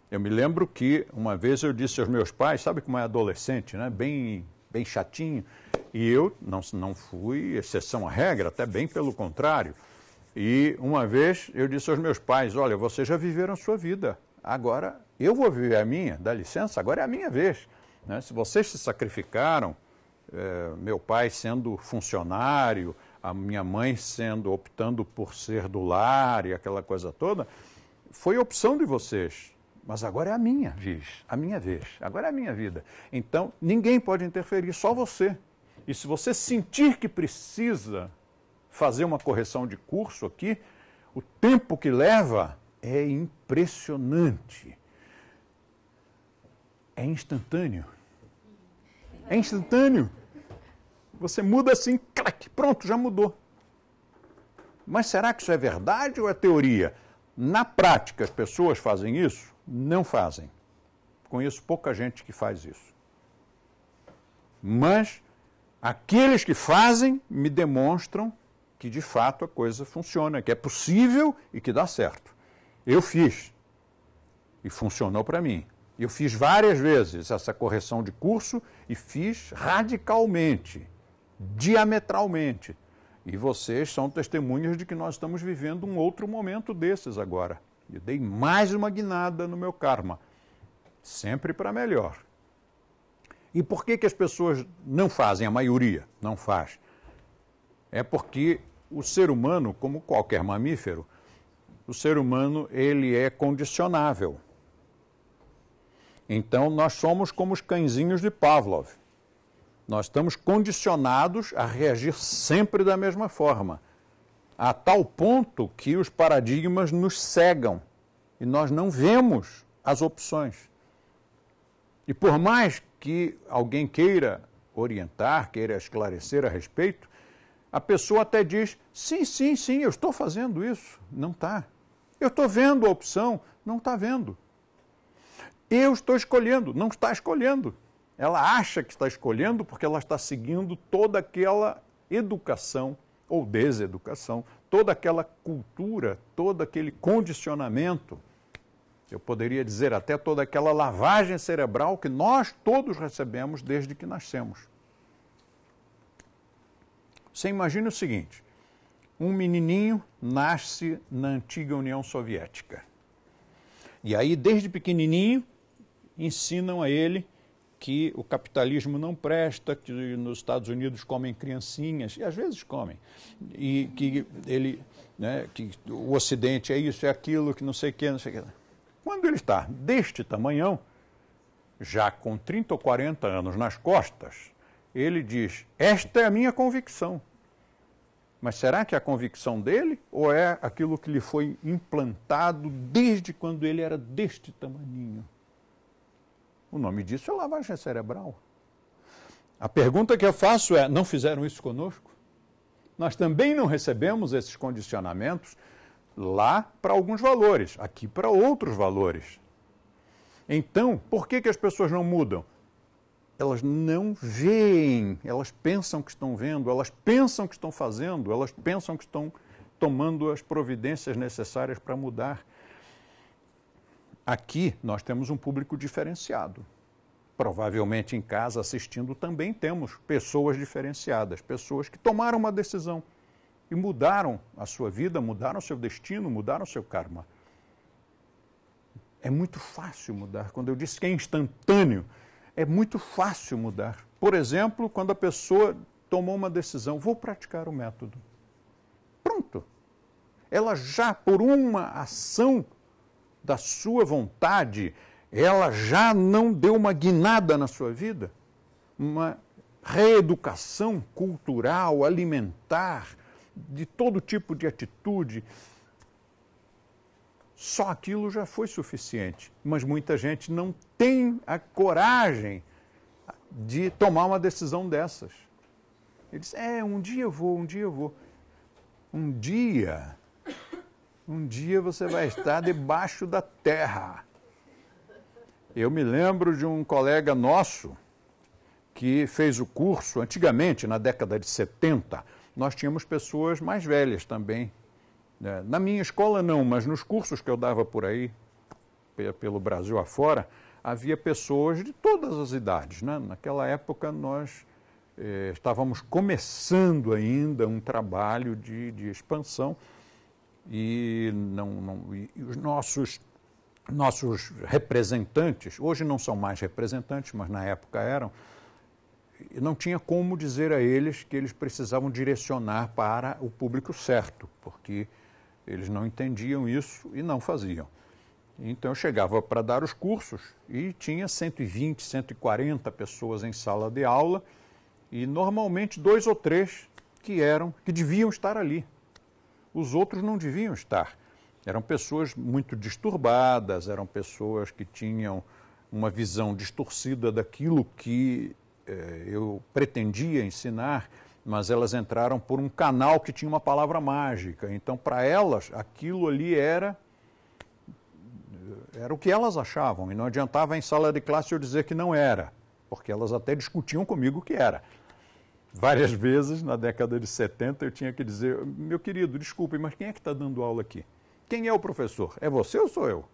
Eu me lembro que uma vez eu disse aos meus pais, sabe como é adolescente, né? Bem, bem chatinho. E eu não, não fui exceção à regra, até bem pelo contrário. E uma vez eu disse aos meus pais: Olha, vocês já viveram a sua vida, agora eu vou viver a minha, dá licença, agora é a minha vez. Né? Se vocês se sacrificaram, é, meu pai sendo funcionário, a minha mãe sendo optando por ser do lar e aquela coisa toda, foi opção de vocês. Mas agora é a minha vez, a minha vez, agora é a minha vida. Então ninguém pode interferir, só você. E se você sentir que precisa fazer uma correção de curso aqui, o tempo que leva é impressionante. É instantâneo. É instantâneo. Você muda assim, clac, pronto, já mudou. Mas será que isso é verdade ou é teoria? Na prática, as pessoas fazem isso? Não fazem. Conheço pouca gente que faz isso. Mas Aqueles que fazem me demonstram que de fato a coisa funciona, que é possível e que dá certo. Eu fiz e funcionou para mim. Eu fiz várias vezes essa correção de curso e fiz radicalmente, diametralmente. E vocês são testemunhas de que nós estamos vivendo um outro momento desses agora. Eu dei mais uma guinada no meu karma, sempre para melhor. E por que, que as pessoas não fazem, a maioria não faz? É porque o ser humano, como qualquer mamífero, o ser humano ele é condicionável. Então nós somos como os cãezinhos de Pavlov. Nós estamos condicionados a reagir sempre da mesma forma, a tal ponto que os paradigmas nos cegam e nós não vemos as opções. E por mais que alguém queira orientar, queira esclarecer a respeito, a pessoa até diz: sim, sim, sim, eu estou fazendo isso. Não está. Eu estou vendo a opção, não está vendo. Eu estou escolhendo, não está escolhendo. Ela acha que está escolhendo porque ela está seguindo toda aquela educação ou deseducação, toda aquela cultura, todo aquele condicionamento eu poderia dizer até toda aquela lavagem cerebral que nós todos recebemos desde que nascemos. Você imagina o seguinte: um menininho nasce na antiga União Soviética. E aí, desde pequenininho, ensinam a ele que o capitalismo não presta, que nos Estados Unidos comem criancinhas, e às vezes comem, e que ele, né, que o Ocidente é isso, é aquilo, que não sei o que, não sei o que. Quando ele está deste tamanhão, já com 30 ou 40 anos nas costas, ele diz: Esta é a minha convicção. Mas será que é a convicção dele ou é aquilo que lhe foi implantado desde quando ele era deste tamaninho? O nome disso é lavagem cerebral. A pergunta que eu faço é: não fizeram isso conosco? Nós também não recebemos esses condicionamentos Lá para alguns valores, aqui para outros valores. Então, por que, que as pessoas não mudam? Elas não veem, elas pensam que estão vendo, elas pensam que estão fazendo, elas pensam que estão tomando as providências necessárias para mudar. Aqui nós temos um público diferenciado. Provavelmente em casa assistindo também temos pessoas diferenciadas, pessoas que tomaram uma decisão e mudaram a sua vida, mudaram seu destino, mudaram seu karma. É muito fácil mudar. Quando eu disse que é instantâneo, é muito fácil mudar. Por exemplo, quando a pessoa tomou uma decisão, vou praticar o método. Pronto. Ela já, por uma ação da sua vontade, ela já não deu uma guinada na sua vida, uma reeducação cultural, alimentar, de todo tipo de atitude. Só aquilo já foi suficiente, mas muita gente não tem a coragem de tomar uma decisão dessas. Eles, é, um dia eu vou, um dia eu vou. Um dia, um dia você vai estar debaixo da terra. Eu me lembro de um colega nosso que fez o curso antigamente, na década de 70, nós tínhamos pessoas mais velhas também. Né? Na minha escola, não, mas nos cursos que eu dava por aí, pelo Brasil afora, havia pessoas de todas as idades. Né? Naquela época, nós eh, estávamos começando ainda um trabalho de, de expansão e, não, não, e os nossos nossos representantes, hoje não são mais representantes, mas na época eram, e não tinha como dizer a eles que eles precisavam direcionar para o público certo, porque eles não entendiam isso e não faziam. Então eu chegava para dar os cursos e tinha 120, 140 pessoas em sala de aula e normalmente dois ou três que eram que deviam estar ali. Os outros não deviam estar. Eram pessoas muito disturbadas, eram pessoas que tinham uma visão distorcida daquilo que eh, eu pretendia ensinar, mas elas entraram por um canal que tinha uma palavra mágica. Então, para elas, aquilo ali era eh, era o que elas achavam e não adiantava em sala de classe eu dizer que não era, porque elas até discutiam comigo que era. Várias [laughs] vezes, na década de 70, eu tinha que dizer, meu querido, desculpe, mas quem é que está dando aula aqui? Quem é o professor? É você ou sou eu?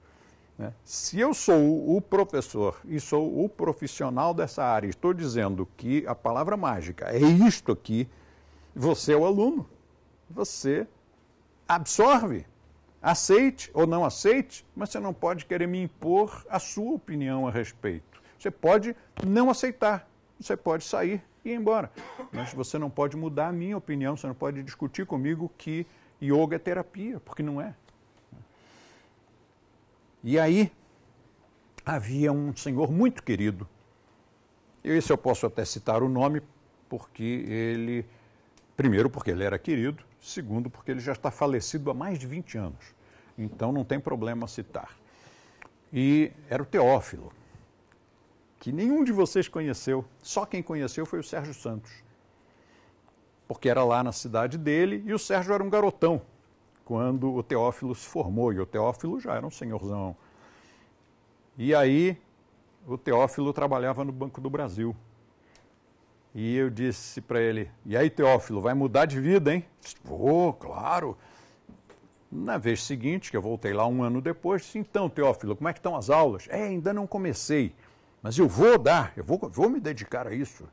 Né? Se eu sou o professor e sou o profissional dessa área, estou dizendo que a palavra mágica é isto aqui, você é o aluno. Você absorve, aceite ou não aceite, mas você não pode querer me impor a sua opinião a respeito. Você pode não aceitar, você pode sair e ir embora, mas você não pode mudar a minha opinião, você não pode discutir comigo que yoga é terapia, porque não é. E aí havia um senhor muito querido, esse eu posso até citar o nome, porque ele, primeiro, porque ele era querido, segundo, porque ele já está falecido há mais de 20 anos. Então não tem problema citar. E era o Teófilo, que nenhum de vocês conheceu, só quem conheceu foi o Sérgio Santos. Porque era lá na cidade dele e o Sérgio era um garotão quando o Teófilo se formou, e o Teófilo já era um senhorzão. E aí, o Teófilo trabalhava no Banco do Brasil. E eu disse para ele: E aí, Teófilo, vai mudar de vida, hein? Disse, Vou, claro. Na vez seguinte, que eu voltei lá um ano depois, disse: Então, Teófilo, como é que estão as aulas? É, ainda não comecei, mas eu vou dar, eu vou, vou me dedicar a isso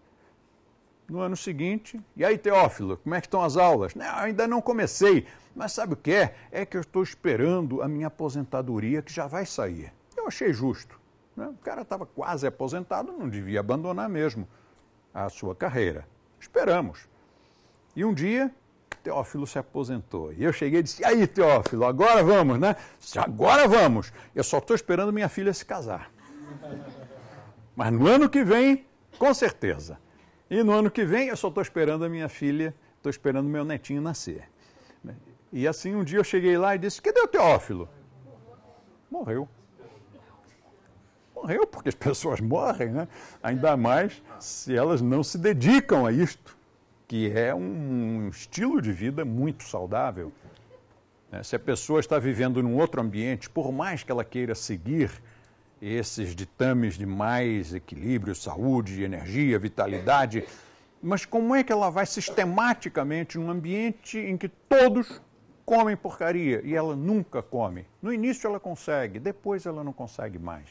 no ano seguinte. E aí, Teófilo, como é que estão as aulas? Não, ainda não comecei, mas sabe o que é? É que eu estou esperando a minha aposentadoria que já vai sair. Eu achei justo. Né? O cara estava quase aposentado, não devia abandonar mesmo a sua carreira. Esperamos. E um dia, Teófilo se aposentou. E eu cheguei e disse: aí, Teófilo, agora vamos, né? Agora vamos. Eu só estou esperando minha filha se casar. Mas no ano que vem, com certeza. E no ano que vem eu só estou esperando a minha filha, estou esperando meu netinho nascer. E assim um dia eu cheguei lá e disse: Cadê o Teófilo? Morreu. Morreu, porque as pessoas morrem, né? Ainda mais se elas não se dedicam a isto, que é um estilo de vida muito saudável. Né? Se a pessoa está vivendo num outro ambiente, por mais que ela queira seguir esses ditames de mais equilíbrio, saúde, energia, vitalidade, mas como é que ela vai sistematicamente num ambiente em que todos comem porcaria e ela nunca come? No início ela consegue, depois ela não consegue mais.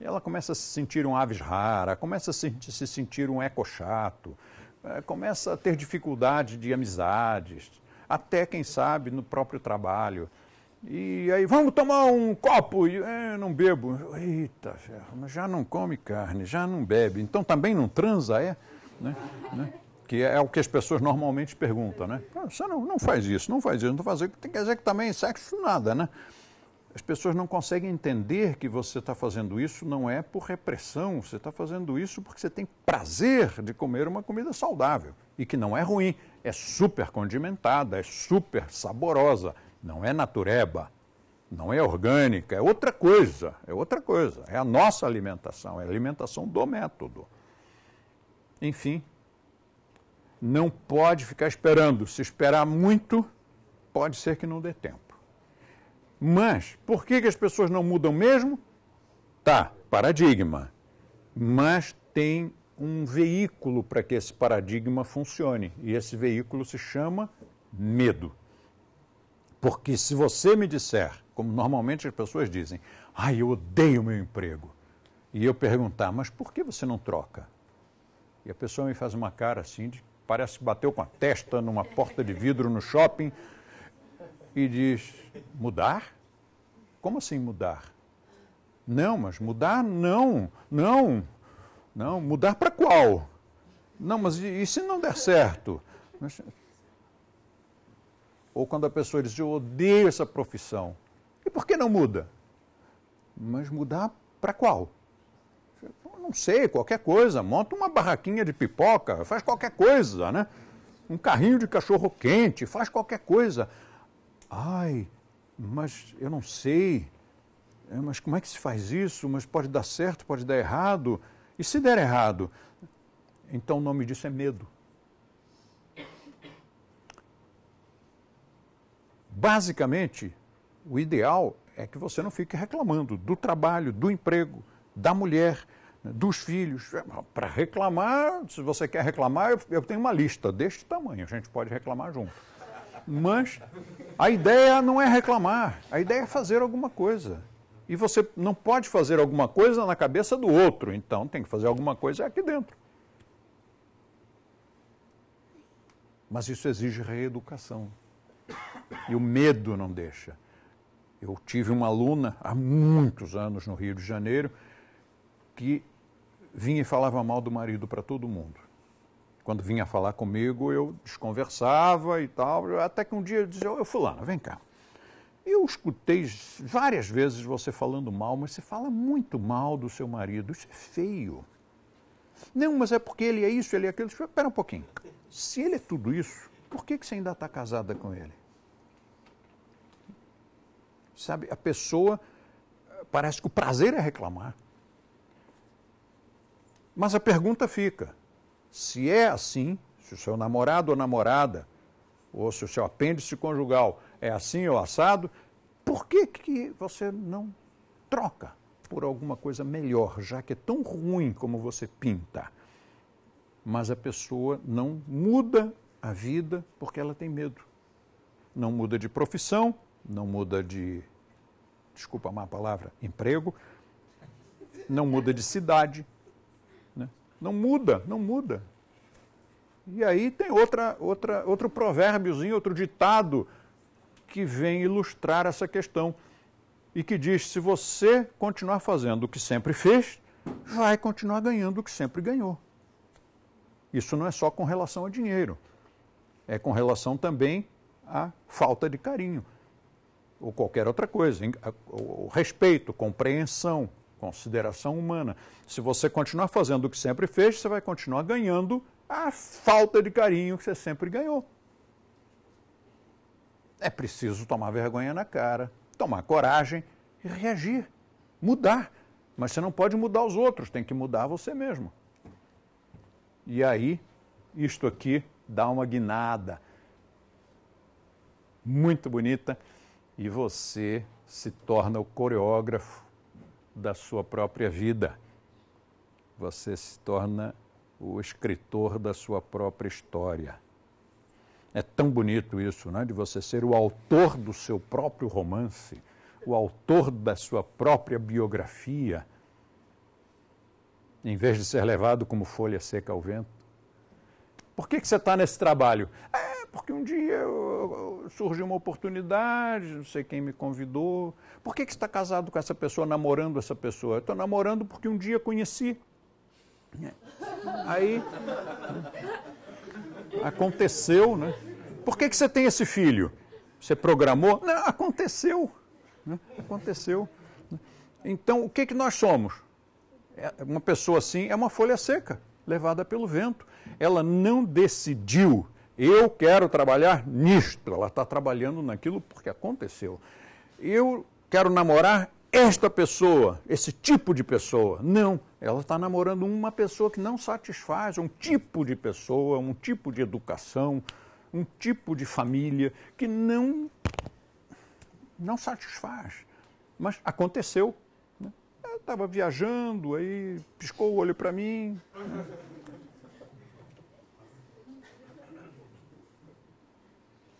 Ela começa a se sentir um aves rara, começa a se sentir um eco chato, eh, começa a ter dificuldade de amizades, até quem sabe no próprio trabalho. E aí, vamos tomar um copo? E, é, não bebo. Eita, ferro, mas já não come carne, já não bebe, então também não transa, é? Né? né? Que é, é o que as pessoas normalmente perguntam, né? Ah, você não, não faz isso, não faz isso, não faz isso. Quer dizer que também sexo nada, né? As pessoas não conseguem entender que você está fazendo isso não é por repressão, você está fazendo isso porque você tem prazer de comer uma comida saudável e que não é ruim, é super condimentada, é super saborosa, não é natureba, não é orgânica, é outra coisa, é outra coisa. É a nossa alimentação, é a alimentação do método. Enfim, não pode ficar esperando. Se esperar muito, pode ser que não dê tempo. Mas, por que, que as pessoas não mudam mesmo? Tá, paradigma. Mas tem um veículo para que esse paradigma funcione. E esse veículo se chama medo. Porque se você me disser, como normalmente as pessoas dizem, ai, ah, eu odeio meu emprego, e eu perguntar, mas por que você não troca? E a pessoa me faz uma cara assim, de, parece que bateu com a testa numa porta de vidro no shopping e diz: mudar? Como assim mudar? Não, mas mudar não, não, não, mudar para qual? Não, mas e, e se não der certo? Mas, ou quando a pessoa diz, eu odeio essa profissão. E por que não muda? Mas mudar para qual? Não sei, qualquer coisa. Monta uma barraquinha de pipoca, faz qualquer coisa, né? Um carrinho de cachorro quente, faz qualquer coisa. Ai, mas eu não sei. É, mas como é que se faz isso? Mas pode dar certo, pode dar errado. E se der errado? Então o nome disso é medo. Basicamente, o ideal é que você não fique reclamando do trabalho, do emprego, da mulher, dos filhos. Para reclamar, se você quer reclamar, eu tenho uma lista deste tamanho, a gente pode reclamar junto. Mas a ideia não é reclamar, a ideia é fazer alguma coisa. E você não pode fazer alguma coisa na cabeça do outro, então tem que fazer alguma coisa aqui dentro. Mas isso exige reeducação. E o medo não deixa. Eu tive uma aluna há muitos anos no Rio de Janeiro que vinha e falava mal do marido para todo mundo. Quando vinha falar comigo, eu desconversava e tal, até que um dia eu dizia, ô fulano, vem cá. Eu escutei várias vezes você falando mal, mas você fala muito mal do seu marido, isso é feio. Não, mas é porque ele é isso, ele é aquilo. Espera um pouquinho. Se ele é tudo isso, por que, que você ainda está casada com ele? Sabe, a pessoa parece que o prazer é reclamar. Mas a pergunta fica: se é assim, se o seu namorado ou namorada, ou se o seu apêndice conjugal é assim ou assado, por que, que você não troca por alguma coisa melhor, já que é tão ruim como você pinta? Mas a pessoa não muda a vida porque ela tem medo. Não muda de profissão, não muda de. Desculpa a má palavra, emprego, não muda de cidade, né? não muda, não muda. E aí tem outra, outra, outro provérbiozinho, outro ditado que vem ilustrar essa questão e que diz: se você continuar fazendo o que sempre fez, vai continuar ganhando o que sempre ganhou. Isso não é só com relação a dinheiro é com relação também à falta de carinho ou qualquer outra coisa. O respeito, compreensão, consideração humana. Se você continuar fazendo o que sempre fez, você vai continuar ganhando a falta de carinho que você sempre ganhou. É preciso tomar vergonha na cara, tomar coragem e reagir, mudar. Mas você não pode mudar os outros, tem que mudar você mesmo. E aí, isto aqui dá uma guinada muito bonita e você se torna o coreógrafo da sua própria vida. Você se torna o escritor da sua própria história. É tão bonito isso, né? De você ser o autor do seu próprio romance, o autor da sua própria biografia, em vez de ser levado como folha seca ao vento. Por que, que você está nesse trabalho? É, porque um dia eu, eu, surgiu uma oportunidade, não sei quem me convidou. Por que, que você está casado com essa pessoa, namorando essa pessoa? Estou namorando porque um dia conheci. É. Aí aconteceu, né? Por que, que você tem esse filho? Você programou? Não, aconteceu. Né? Aconteceu. Né? Então, o que, que nós somos? É, uma pessoa assim é uma folha seca, levada pelo vento ela não decidiu, eu quero trabalhar nisto. Ela está trabalhando naquilo porque aconteceu. Eu quero namorar esta pessoa, esse tipo de pessoa. Não, ela está namorando uma pessoa que não satisfaz, um tipo de pessoa, um tipo de educação, um tipo de família que não, não satisfaz. Mas aconteceu. Né? Eu estava viajando, aí piscou o olho para mim.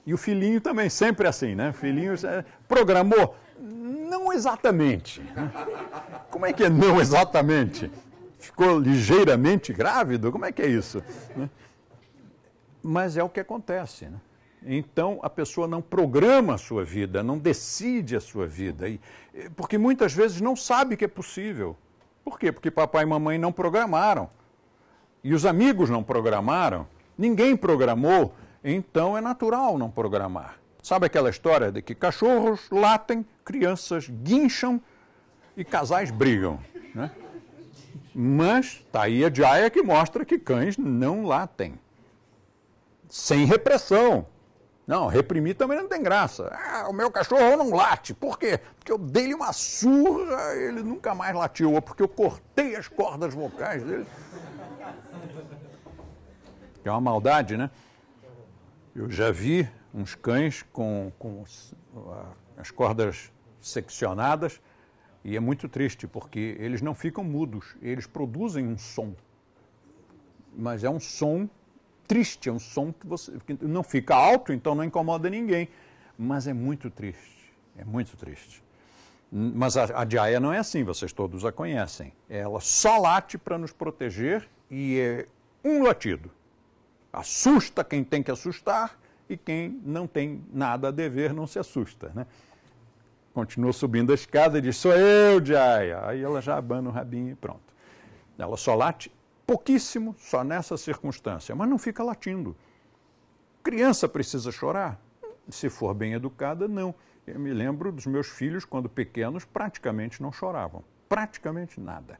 E o filhinho também, sempre assim, né? Filhinho é, programou? Não exatamente. Como é que é não exatamente? Ficou ligeiramente grávido? Como é que é isso? Né? Mas é o que acontece, né? Então a pessoa não programa a sua vida, não decide a sua vida, eh, porque muitas vezes não sabe que é possível. Por quê? Porque papai e mamãe não programaram. E os amigos não programaram, ninguém programou, então é natural não programar. Sabe aquela história de que cachorros latem, crianças guincham e casais brigam, né? Mas está aí a Jaya que mostra que cães não latem. Sem repressão. Não, reprimir também não tem graça. Ah, o meu cachorro não late. Por quê? Porque eu dei-lhe uma surra, e ele nunca mais latiu. Ou porque eu cortei as cordas vocais dele. Que é uma maldade, né? Eu já vi uns cães com, com as cordas seccionadas e é muito triste porque eles não ficam mudos, eles produzem um som. Mas é um som triste, é um som que você que não fica alto, então não incomoda ninguém, mas é muito triste, é muito triste. Hum, mas a, a diaia não é assim, vocês todos a conhecem. Ela só late para nos proteger e é um latido assusta quem tem que assustar e quem não tem nada a dever não se assusta, né? Continua subindo a escada e diz, sou eu, Jaya. Aí ela já abana o rabinho e pronto. Ela só late pouquíssimo, só nessa circunstância, mas não fica latindo. Criança precisa chorar? Se for bem educada, não. Eu me lembro dos meus filhos, quando pequenos, praticamente não choravam. Praticamente nada.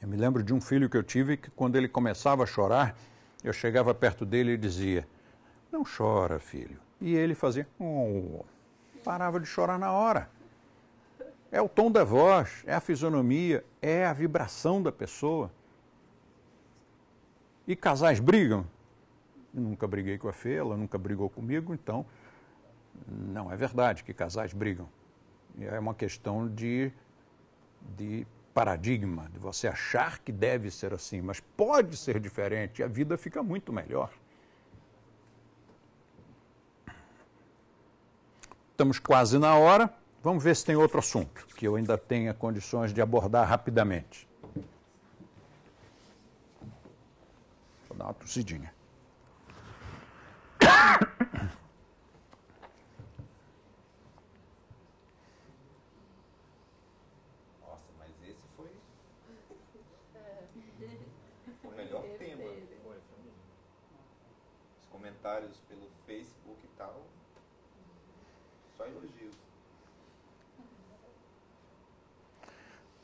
Eu me lembro de um filho que eu tive que, quando ele começava a chorar, eu chegava perto dele e dizia: Não chora, filho. E ele fazia: oh, Parava de chorar na hora. É o tom da voz, é a fisionomia, é a vibração da pessoa. E casais brigam? Eu nunca briguei com a Fê, ela nunca brigou comigo, então não é verdade que casais brigam. É uma questão de, de paradigma de você achar que deve ser assim, mas pode ser diferente, e a vida fica muito melhor. Estamos quase na hora. Vamos ver se tem outro assunto que eu ainda tenha condições de abordar rapidamente. Vou dar uma tossidinha. comentários pelo Facebook e tal. Só elogios.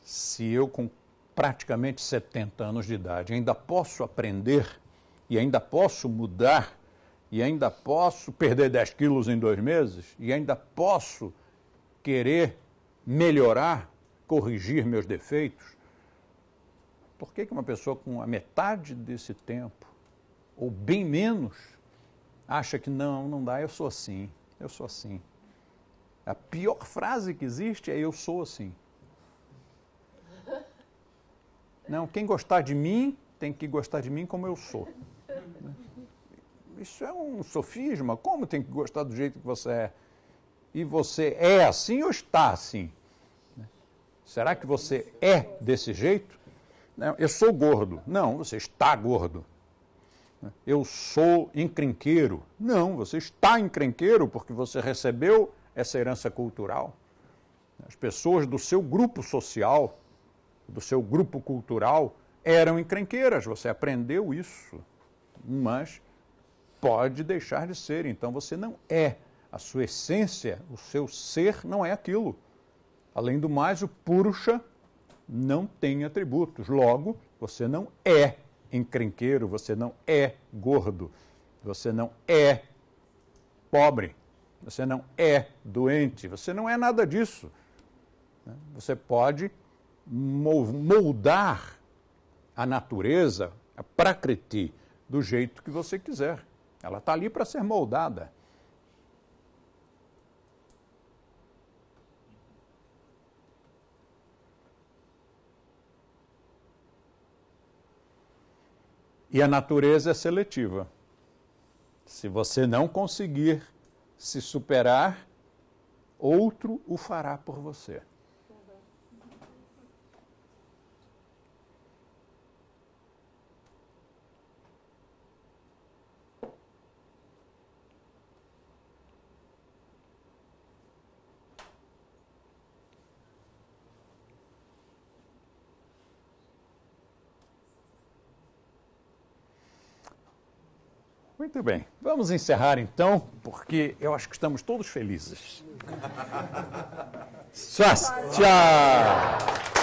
Se eu, com praticamente 70 anos de idade, ainda posso aprender e ainda posso mudar e ainda posso perder 10 quilos em dois meses e ainda posso querer melhorar, corrigir meus defeitos, por que, que uma pessoa com a metade desse tempo, ou bem menos, acha que não, não dá, eu sou assim, eu sou assim. A pior frase que existe é eu sou assim. [laughs] Não, quem gostar de mim tem que gostar de mim como eu sou. Né? Isso é um sofisma. Como tem que gostar do jeito que você é? E você é assim ou está assim? Né? Será que você é desse jeito? Eu sou gordo. Não, você está gordo. Eu sou encrenqueiro. Não, você está encrenqueiro porque você recebeu essa herança cultural. As pessoas do seu grupo social, do seu grupo cultural, eram encrenqueiras, você aprendeu isso. Mas pode deixar de ser, então você não é. A sua essência, o seu ser não é aquilo. Além do mais, o Purusha não tem atributos, logo, você não é encrenqueiro, você não é gordo, você não é pobre, você não é doente, você não é nada disso. Né? Você pode moldar a natureza, a prakriti, do jeito que você quiser. Ela está ali para ser moldada. E a natureza é seletiva. Se você não conseguir se superar, outro o fará por você. Muito bem, vamos encerrar então, porque eu acho que estamos todos felizes. [laughs] Assim. Tchau!